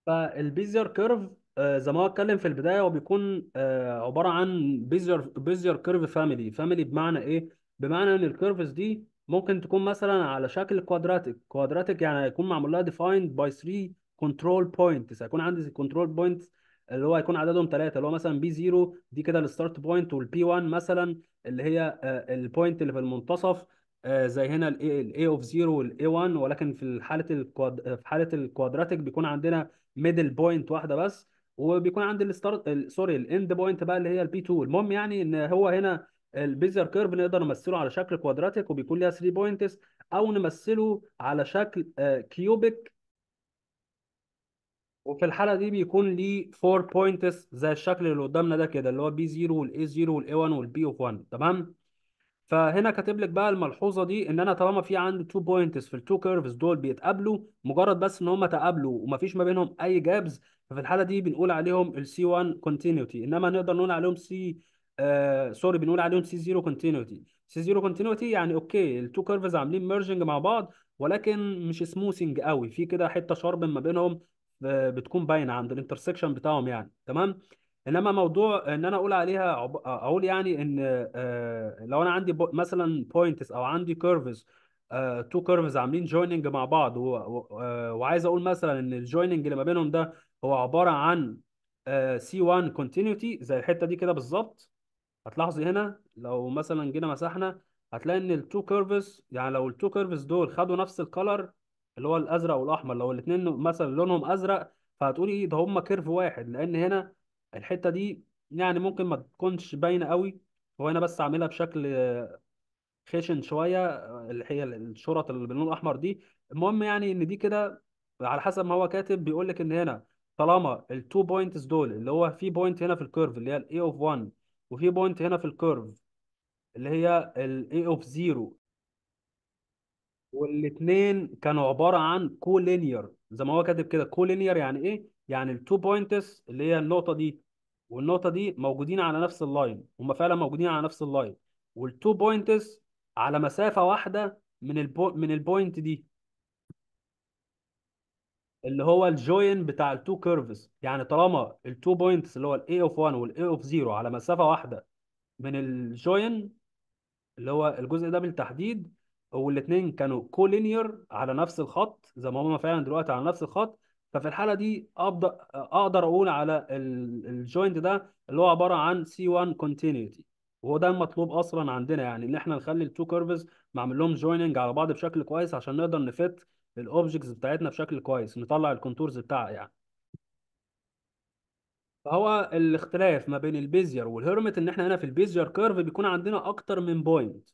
فالبيزير كيرف آه، زي ما هو اتكلم في البدايه هو بيكون آه، عباره عن بيزير بيزير كيرف فاميلي فاميلي بمعنى ايه بمعنى ان الكيرفز دي ممكن تكون مثلا على شكل كوادراتيك كوادراتيك يعني هيكون معمول لها ديفايند باي 3 كنترول بوينتس هيكون عندي كنترول بوينتس اللي هو هيكون عددهم ثلاثه اللي هو مثلا بي 0 دي كده الستارت بوينت والبي 1 مثلا اللي هي آه، البوينت اللي في المنتصف زي هنا الاي اوف 0 والاي 1 ولكن في حاله في حاله الكوادراتيك بيكون عندنا ميدل بوينت واحده بس وبيكون عندي الستارت سوري الاند بوينت بقى اللي هي البي 2 المهم يعني ان هو هنا البيزر كيرف نقدر نمثله على شكل كوادراتيك وبيكون ليها 3 بوينتس او نمثله على شكل كيوبيك آه، وفي الحاله دي بيكون ليه 4 بوينتس زي الشكل اللي قدامنا ده كده اللي هو بي 0 والاي 0 والاي 1 والبي اوف 1 تمام فهنا كاتب لك بقى الملحوظه دي ان انا طالما في عندي تو بوينتس في التو كيرفز دول بيتقابلوا مجرد بس ان هم تقابلوا ومفيش ما بينهم اي جابز ففي الحاله دي بنقول عليهم السي 1 كونتينيوتي انما نقدر نقول عليهم سي آه سوري بنقول عليهم سي 0 كونتينيوتي سي 0 كونتينيوتي يعني اوكي التو كيرفز عاملين ميرجنج مع بعض ولكن مش سموثنج قوي في كده حته شارب ما بينهم آه، بتكون باينه عند الانترسكشن بتاعهم يعني تمام انما موضوع ان انا اقول عليها اقول يعني ان آه، لو انا عندي مثلا بوينتس او عندي كيرفز تو كيرفز عاملين جويننج مع بعض آه، وعايز اقول مثلا ان الجويننج اللي ما بينهم ده هو عباره عن سي 1 كونتينيوتي زي الحته دي كده بالظبط هتلاحظي هنا لو مثلا جينا مسحنا هتلاقي ان التو كيرفز يعني لو التو كيرفز دول خدوا نفس الكلر اللي هو الازرق والاحمر لو الاثنين مثلا لونهم ازرق فهتقولي ايه ده هم كيرف واحد لان هنا الحته دي يعني ممكن ما تكونش باينه قوي هو انا بس عاملها بشكل خشن شويه اللي هي الشرط اللي باللون الاحمر دي المهم يعني ان دي كده على حسب ما هو كاتب بيقول لك ان هنا طالما التو بوينتس دول اللي هو في بوينت هنا في الكيرف اللي هي الاي اوف 1 وفي بوينت هنا في الكيرف اللي هي الاي اوف 0 والاثنين كانوا عباره عن كولينير زي ما هو كاتب كده كولينير يعني ايه يعني التو بوينتس اللي هي النقطه دي والنقطه دي موجودين على نفس اللاين هم فعلا موجودين على نفس اللاين والتو بوينتس على مسافه واحده من البو... من البوينت دي اللي هو الجوين بتاع التو كيرفز يعني طالما التو بوينتس اللي هو الاي اوف 1 والاي اوف 0 على مسافه واحده من الجوين اللي هو الجزء ده بالتحديد والاثنين كانوا كولينير على نفس الخط زي ما هما فعلا دلوقتي على نفس الخط ففي الحاله دي ابدا اقدر اقول على الجوينت ده اللي هو عباره عن سي 1 كونتينيوتي وهو ده المطلوب اصلا عندنا يعني ان احنا نخلي التو كيرفز معمول لهم جويننج على بعض بشكل كويس عشان نقدر نفت الاوبجكتس بتاعتنا بشكل كويس نطلع الكونتورز بتاعها يعني فهو الاختلاف ما بين البيزير والهيرمت ان احنا هنا في البيزير كيرف بيكون عندنا اكتر من بوينت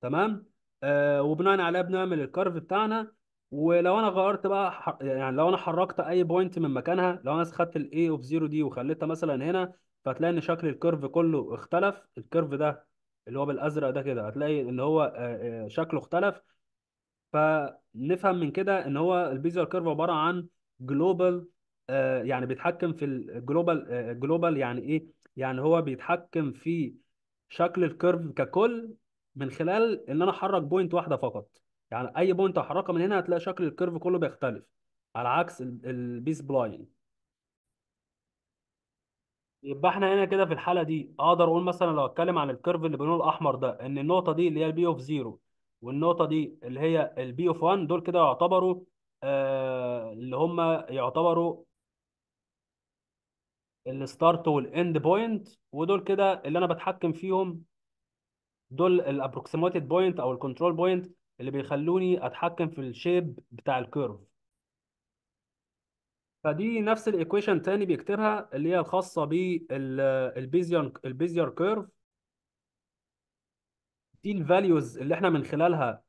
تمام آه وبناء عليها بنعمل الكيرف بتاعنا ولو انا غيرت بقى يعني لو انا حركت اي بوينت من مكانها لو انا خدت الاي اوف زيرو دي وخليتها مثلا هنا فهتلاقي ان شكل الكيرف كله اختلف الكيرف ده اللي هو بالازرق ده كده هتلاقي ان هو شكله اختلف فنفهم من كده ان هو البيزر كيرف عباره عن جلوبال يعني بيتحكم في الجلوبال جلوبال يعني ايه يعني هو بيتحكم في شكل الكيرف ككل من خلال ان انا احرك بوينت واحده فقط يعني اي بوينت احركها من هنا هتلاقي شكل الكيرف كله بيختلف على عكس البي سبلاين يبقى احنا هنا كده في الحاله دي اقدر اقول مثلا لو اتكلم عن الكيرف اللي بنقول الاحمر ده ان النقطه دي اللي هي البي اوف 0 والنقطه دي اللي هي البي اوف 1 دول كده يعتبروا آه اللي هم يعتبروا الستارت والاند بوينت ودول كده اللي انا بتحكم فيهم دول الابروكسيميتد بوينت او الكنترول بوينت اللي بيخلوني اتحكم في الشيب بتاع الكيرف فدي نفس الايكويشن تاني بيكتبها اللي هي الخاصه بالبيزيان البيزيار كيرف دي الفاليوز اللي احنا من خلالها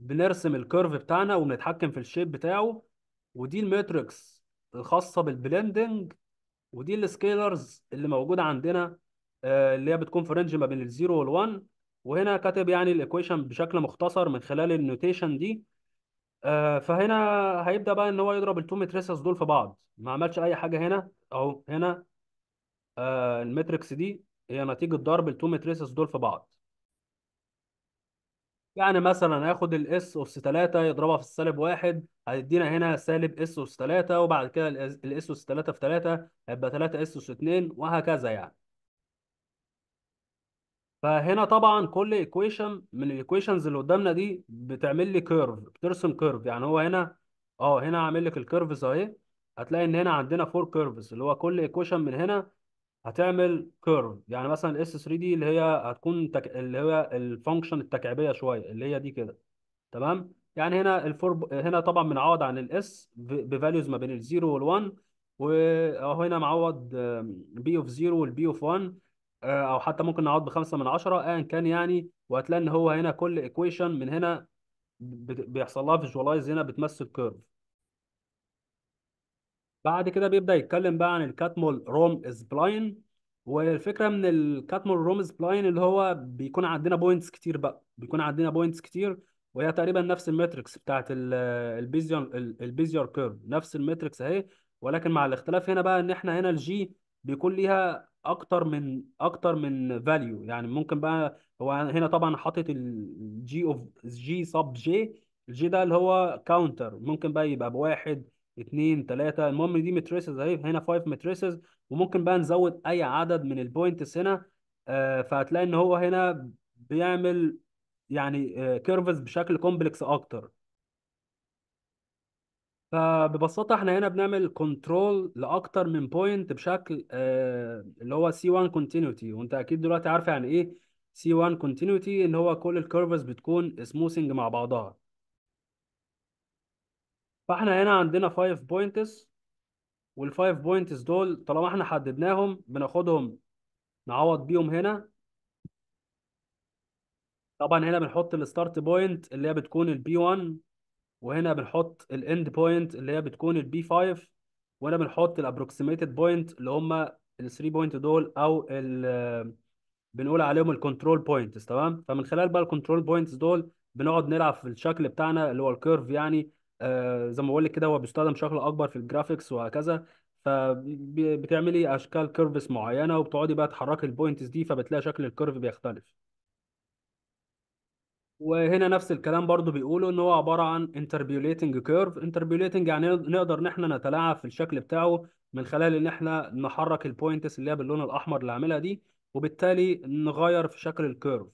بنرسم الكيرف بتاعنا وبنتحكم في الشيب بتاعه ودي الماتريكس الخاصه بالبلندنج ودي السكيلرز اللي موجوده عندنا آه، اللي هي بتكون في رينج ما بين الزيرو والوان وهنا كاتب يعني الايكويشن بشكل مختصر من خلال النوتيشن دي آه، فهنا هيبدا بقى ان هو يضرب التو ماتريسز دول في بعض ما عملش اي حاجه هنا اهو هنا آه، الماتريكس دي هي نتيجه ضرب التو ماتريسز دول في بعض يعني مثلا هاخد الاس اس 3 يضربها في السالب واحد هيدينا هنا سالب اس اس 3 وبعد كده الاس اس 3 في 3 هيبقى 3 اس اس 2 وهكذا يعني فهنا طبعا كل ايكويشن من الايكويشنز اللي قدامنا دي بتعمل لي كيرف بترسم كيرف يعني هو هنا اه هنا عامل لك الكيرفز اهي هتلاقي ان هنا عندنا فور كيرفز اللي هو كل ايكويشن من هنا هتعمل كيرف يعني مثلا اس 3 دي اللي هي هتكون تك... اللي هي الفانكشن التكعيبيه شويه اللي هي دي كده تمام يعني هنا الفور ب... هنا طبعا بنعوض عن الاس بفاليوز ما بين الزيرو وال1 وهنا معوض بي اوف 0 والبي اوف 1 آه، او حتى ممكن نعوض بخمسة من عشرة ايا كان يعني وهتلاقي ان هو هنا كل ايكويشن من هنا بيحصل لها فيجوالايز هنا بتمثل كيرف بعد كده بيبدأ يتكلم بقى عن الكاتمول روم سبلاين والفكرة من الكاتمول روم سبلاين اللي هو بيكون عندنا بوينتس كتير بقى بيكون عندنا بوينتس كتير وهي تقريبا نفس الماتريكس بتاعت البيزيون البيزيور كيرف نفس الماتريكس اهي ولكن مع الاختلاف هنا بقى ان احنا هنا الجي بيكون ليها اكتر من اكتر من فاليو يعني ممكن بقى هو هنا طبعا حاطط الجي اوف جي سب جي الجي ده اللي هو كاونتر ممكن بقى يبقى بواحد اتنين تلاتة المهم دي متريسز اهي هنا 5 متريسز وممكن بقى نزود اي عدد من البوينتس هنا آه، فهتلاقي ان هو هنا بيعمل يعني كيرفز آه، بشكل كومبلكس اكتر فببساطة احنا هنا بنعمل كنترول لأكتر من بوينت بشكل آه، اللي هو C1 continuity وانت أكيد دلوقتي عارف يعني إيه C1 continuity إن هو كل الكيرفز بتكون سموثنج مع بعضها فاحنا هنا عندنا 5 بوينتس وال5 بوينتس دول طالما احنا حددناهم بناخدهم نعوض بيهم هنا طبعا هنا بنحط الستارت بوينت اللي هي بتكون البي 1 وهنا بنحط الاند بوينت اللي هي بتكون البي 5 وهنا بنحط الابروكسيميتد بوينت اللي هم ال 3 بوينت دول او ال بنقول عليهم الكنترول بوينتس تمام فمن خلال بقى الكنترول بوينتس دول بنقعد نلعب في الشكل بتاعنا اللي هو الكيرف يعني آه زي ما بقول لك كده هو بيستخدم بشكل اكبر في الجرافيكس وهكذا فبتعملي إيه؟ اشكال كيرفز معينه وبتقعدي بقى تحركي البوينتس دي فبتلاقي شكل الكيرف بيختلف وهنا نفس الكلام برضو بيقولوا ان هو عباره عن انتربيوليتنج كيرف انتربيوليتنج يعني نقدر ان احنا نتلاعب في الشكل بتاعه من خلال ان احنا نحرك البوينتس اللي هي باللون الاحمر اللي عاملها دي وبالتالي نغير في شكل الكيرف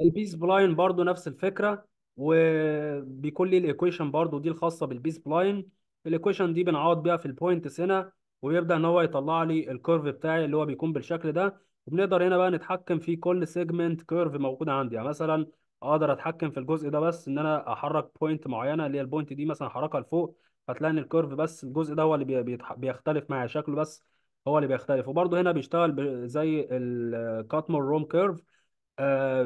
البي سبلاين برضو نفس الفكره وبيكون لي الايكويشن برضو دي الخاصه بالبي سبلاين الايكويشن دي بنعوض بيها في البوينتس هنا ويبدا ان هو يطلع لي الكيرف بتاعي اللي هو بيكون بالشكل ده وبنقدر هنا بقى نتحكم في كل سيجمنت كيرف موجود عندي يعني مثلا اقدر اتحكم في الجزء ده بس ان انا احرك بوينت معينه اللي هي البوينت دي مثلا حركها لفوق فتلاقي ان الكيرف بس الجزء ده هو اللي بيختلف معايا شكله بس هو اللي بيختلف وبرده هنا بيشتغل زي الكاتمر روم كيرف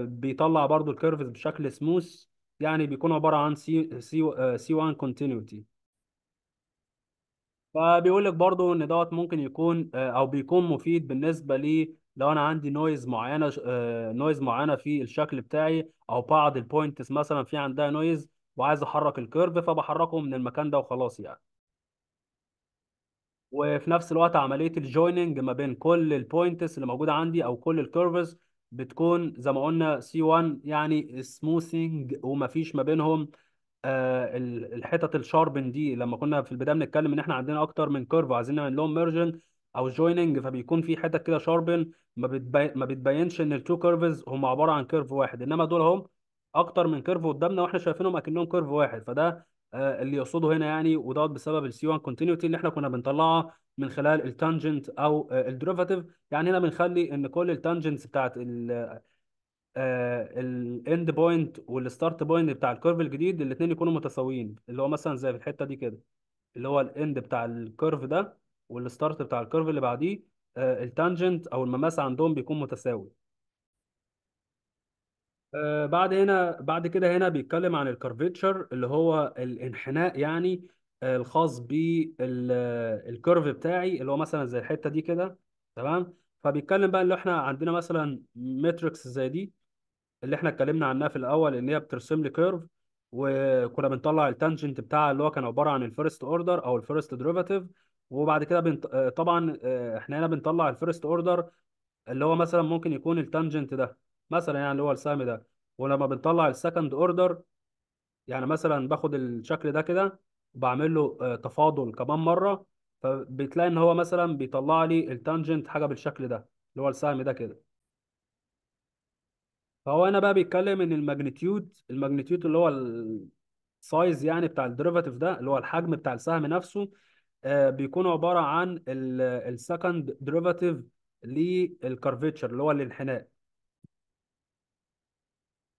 بيطلع برده الكيرفز بشكل سموث يعني بيكون عباره عن سي سي سي 1 كونتينيوتي فبيقول لك برضه ان دوت ممكن يكون آه، او بيكون مفيد بالنسبه لو انا عندي نويز معينه نويز آه، معينه في الشكل بتاعي او بعض البوينتس مثلا في عندها نويز وعايز احرك الكيرف فبحركه من المكان ده وخلاص يعني وفي نفس الوقت عمليه الجويننج ما بين كل البوينتس اللي موجوده عندي او كل الكيرفز بتكون زي ما قلنا سي 1 يعني سموثنج ومفيش ما بينهم آه الحتت الشاربن دي لما كنا في البدايه بنتكلم ان احنا عندنا اكتر من كيرف وعايزين نعمل لهم ميرجن او جويننج فبيكون في حتت كده شاربن ما بتبي... ما بتبينش ان التو كيرفز هم عباره عن كيرف واحد انما دول اهم اكتر من كيرف قدامنا واحنا شايفينهم اكنهم كيرف واحد فده آه، اللي يقصده هنا يعني ودوت بسبب السي 1 كونتينيوتي اللي احنا كنا بنطلعها من خلال التانجنت او آه، الدريفاتيف يعني هنا بنخلي ان كل التانجنتس بتاعت ال الاند بوينت والستارت بوينت بتاع الكيرف الجديد الاثنين يكونوا متساويين اللي هو مثلا زي في الحته دي كده اللي هو الاند بتاع الكيرف ده والستارت بتاع الكيرف اللي بعديه آه التانجنت او المماس عندهم بيكون متساوي آه بعد هنا بعد كده هنا بيتكلم عن الكارفيتشر اللي هو الانحناء يعني آه الخاص بالكيرف آه، بتاعي اللي هو مثلا زي الحته دي كده تمام فبيتكلم بقى اللي احنا عندنا مثلا ماتريكس زي دي اللي احنا اتكلمنا عنها في الاول ان هي بترسم لي كيرف وكنا بنطلع التانجنت بتاعها اللي هو كان عباره عن الفيرست اوردر او الفيرست ديريفاتيف وبعد كده بنط... آه، طبعا آه، احنا هنا بنطلع الفيرست اوردر اللي هو مثلا ممكن يكون التانجنت ده مثلا يعني اللي هو السهم ده ولما بنطلع السكند اوردر يعني مثلا باخد الشكل ده كده وبعمل له آه، تفاضل كمان مره فبتلاقي ان هو مثلا بيطلع لي التانجنت حاجه بالشكل ده اللي هو السهم ده كده فهو هنا بقى بيتكلم ان الماجنتيود الماجنتيود اللي هو السايز يعني بتاع الديريفاتيف ده اللي هو الحجم بتاع السهم نفسه آه، بيكون عباره عن السكند ديريفاتيف للكارفيتشر اللي هو الانحناء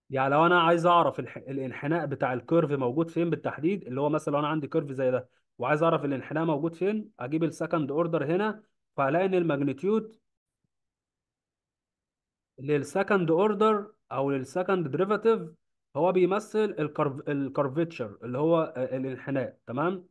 يعني لو انا عايز اعرف الانحناء بتاع الكيرف موجود فين بالتحديد اللي هو مثلا لو انا عندي كيرف زي ده وعايز اعرف الانحناء موجود فين اجيب السكند اوردر هنا فالاقي ان الماجنتيود للسكند اوردر او للسكند ديريفاتيف هو بيمثل الكارف الكارفيتشر اللي هو آه، الانحناء تمام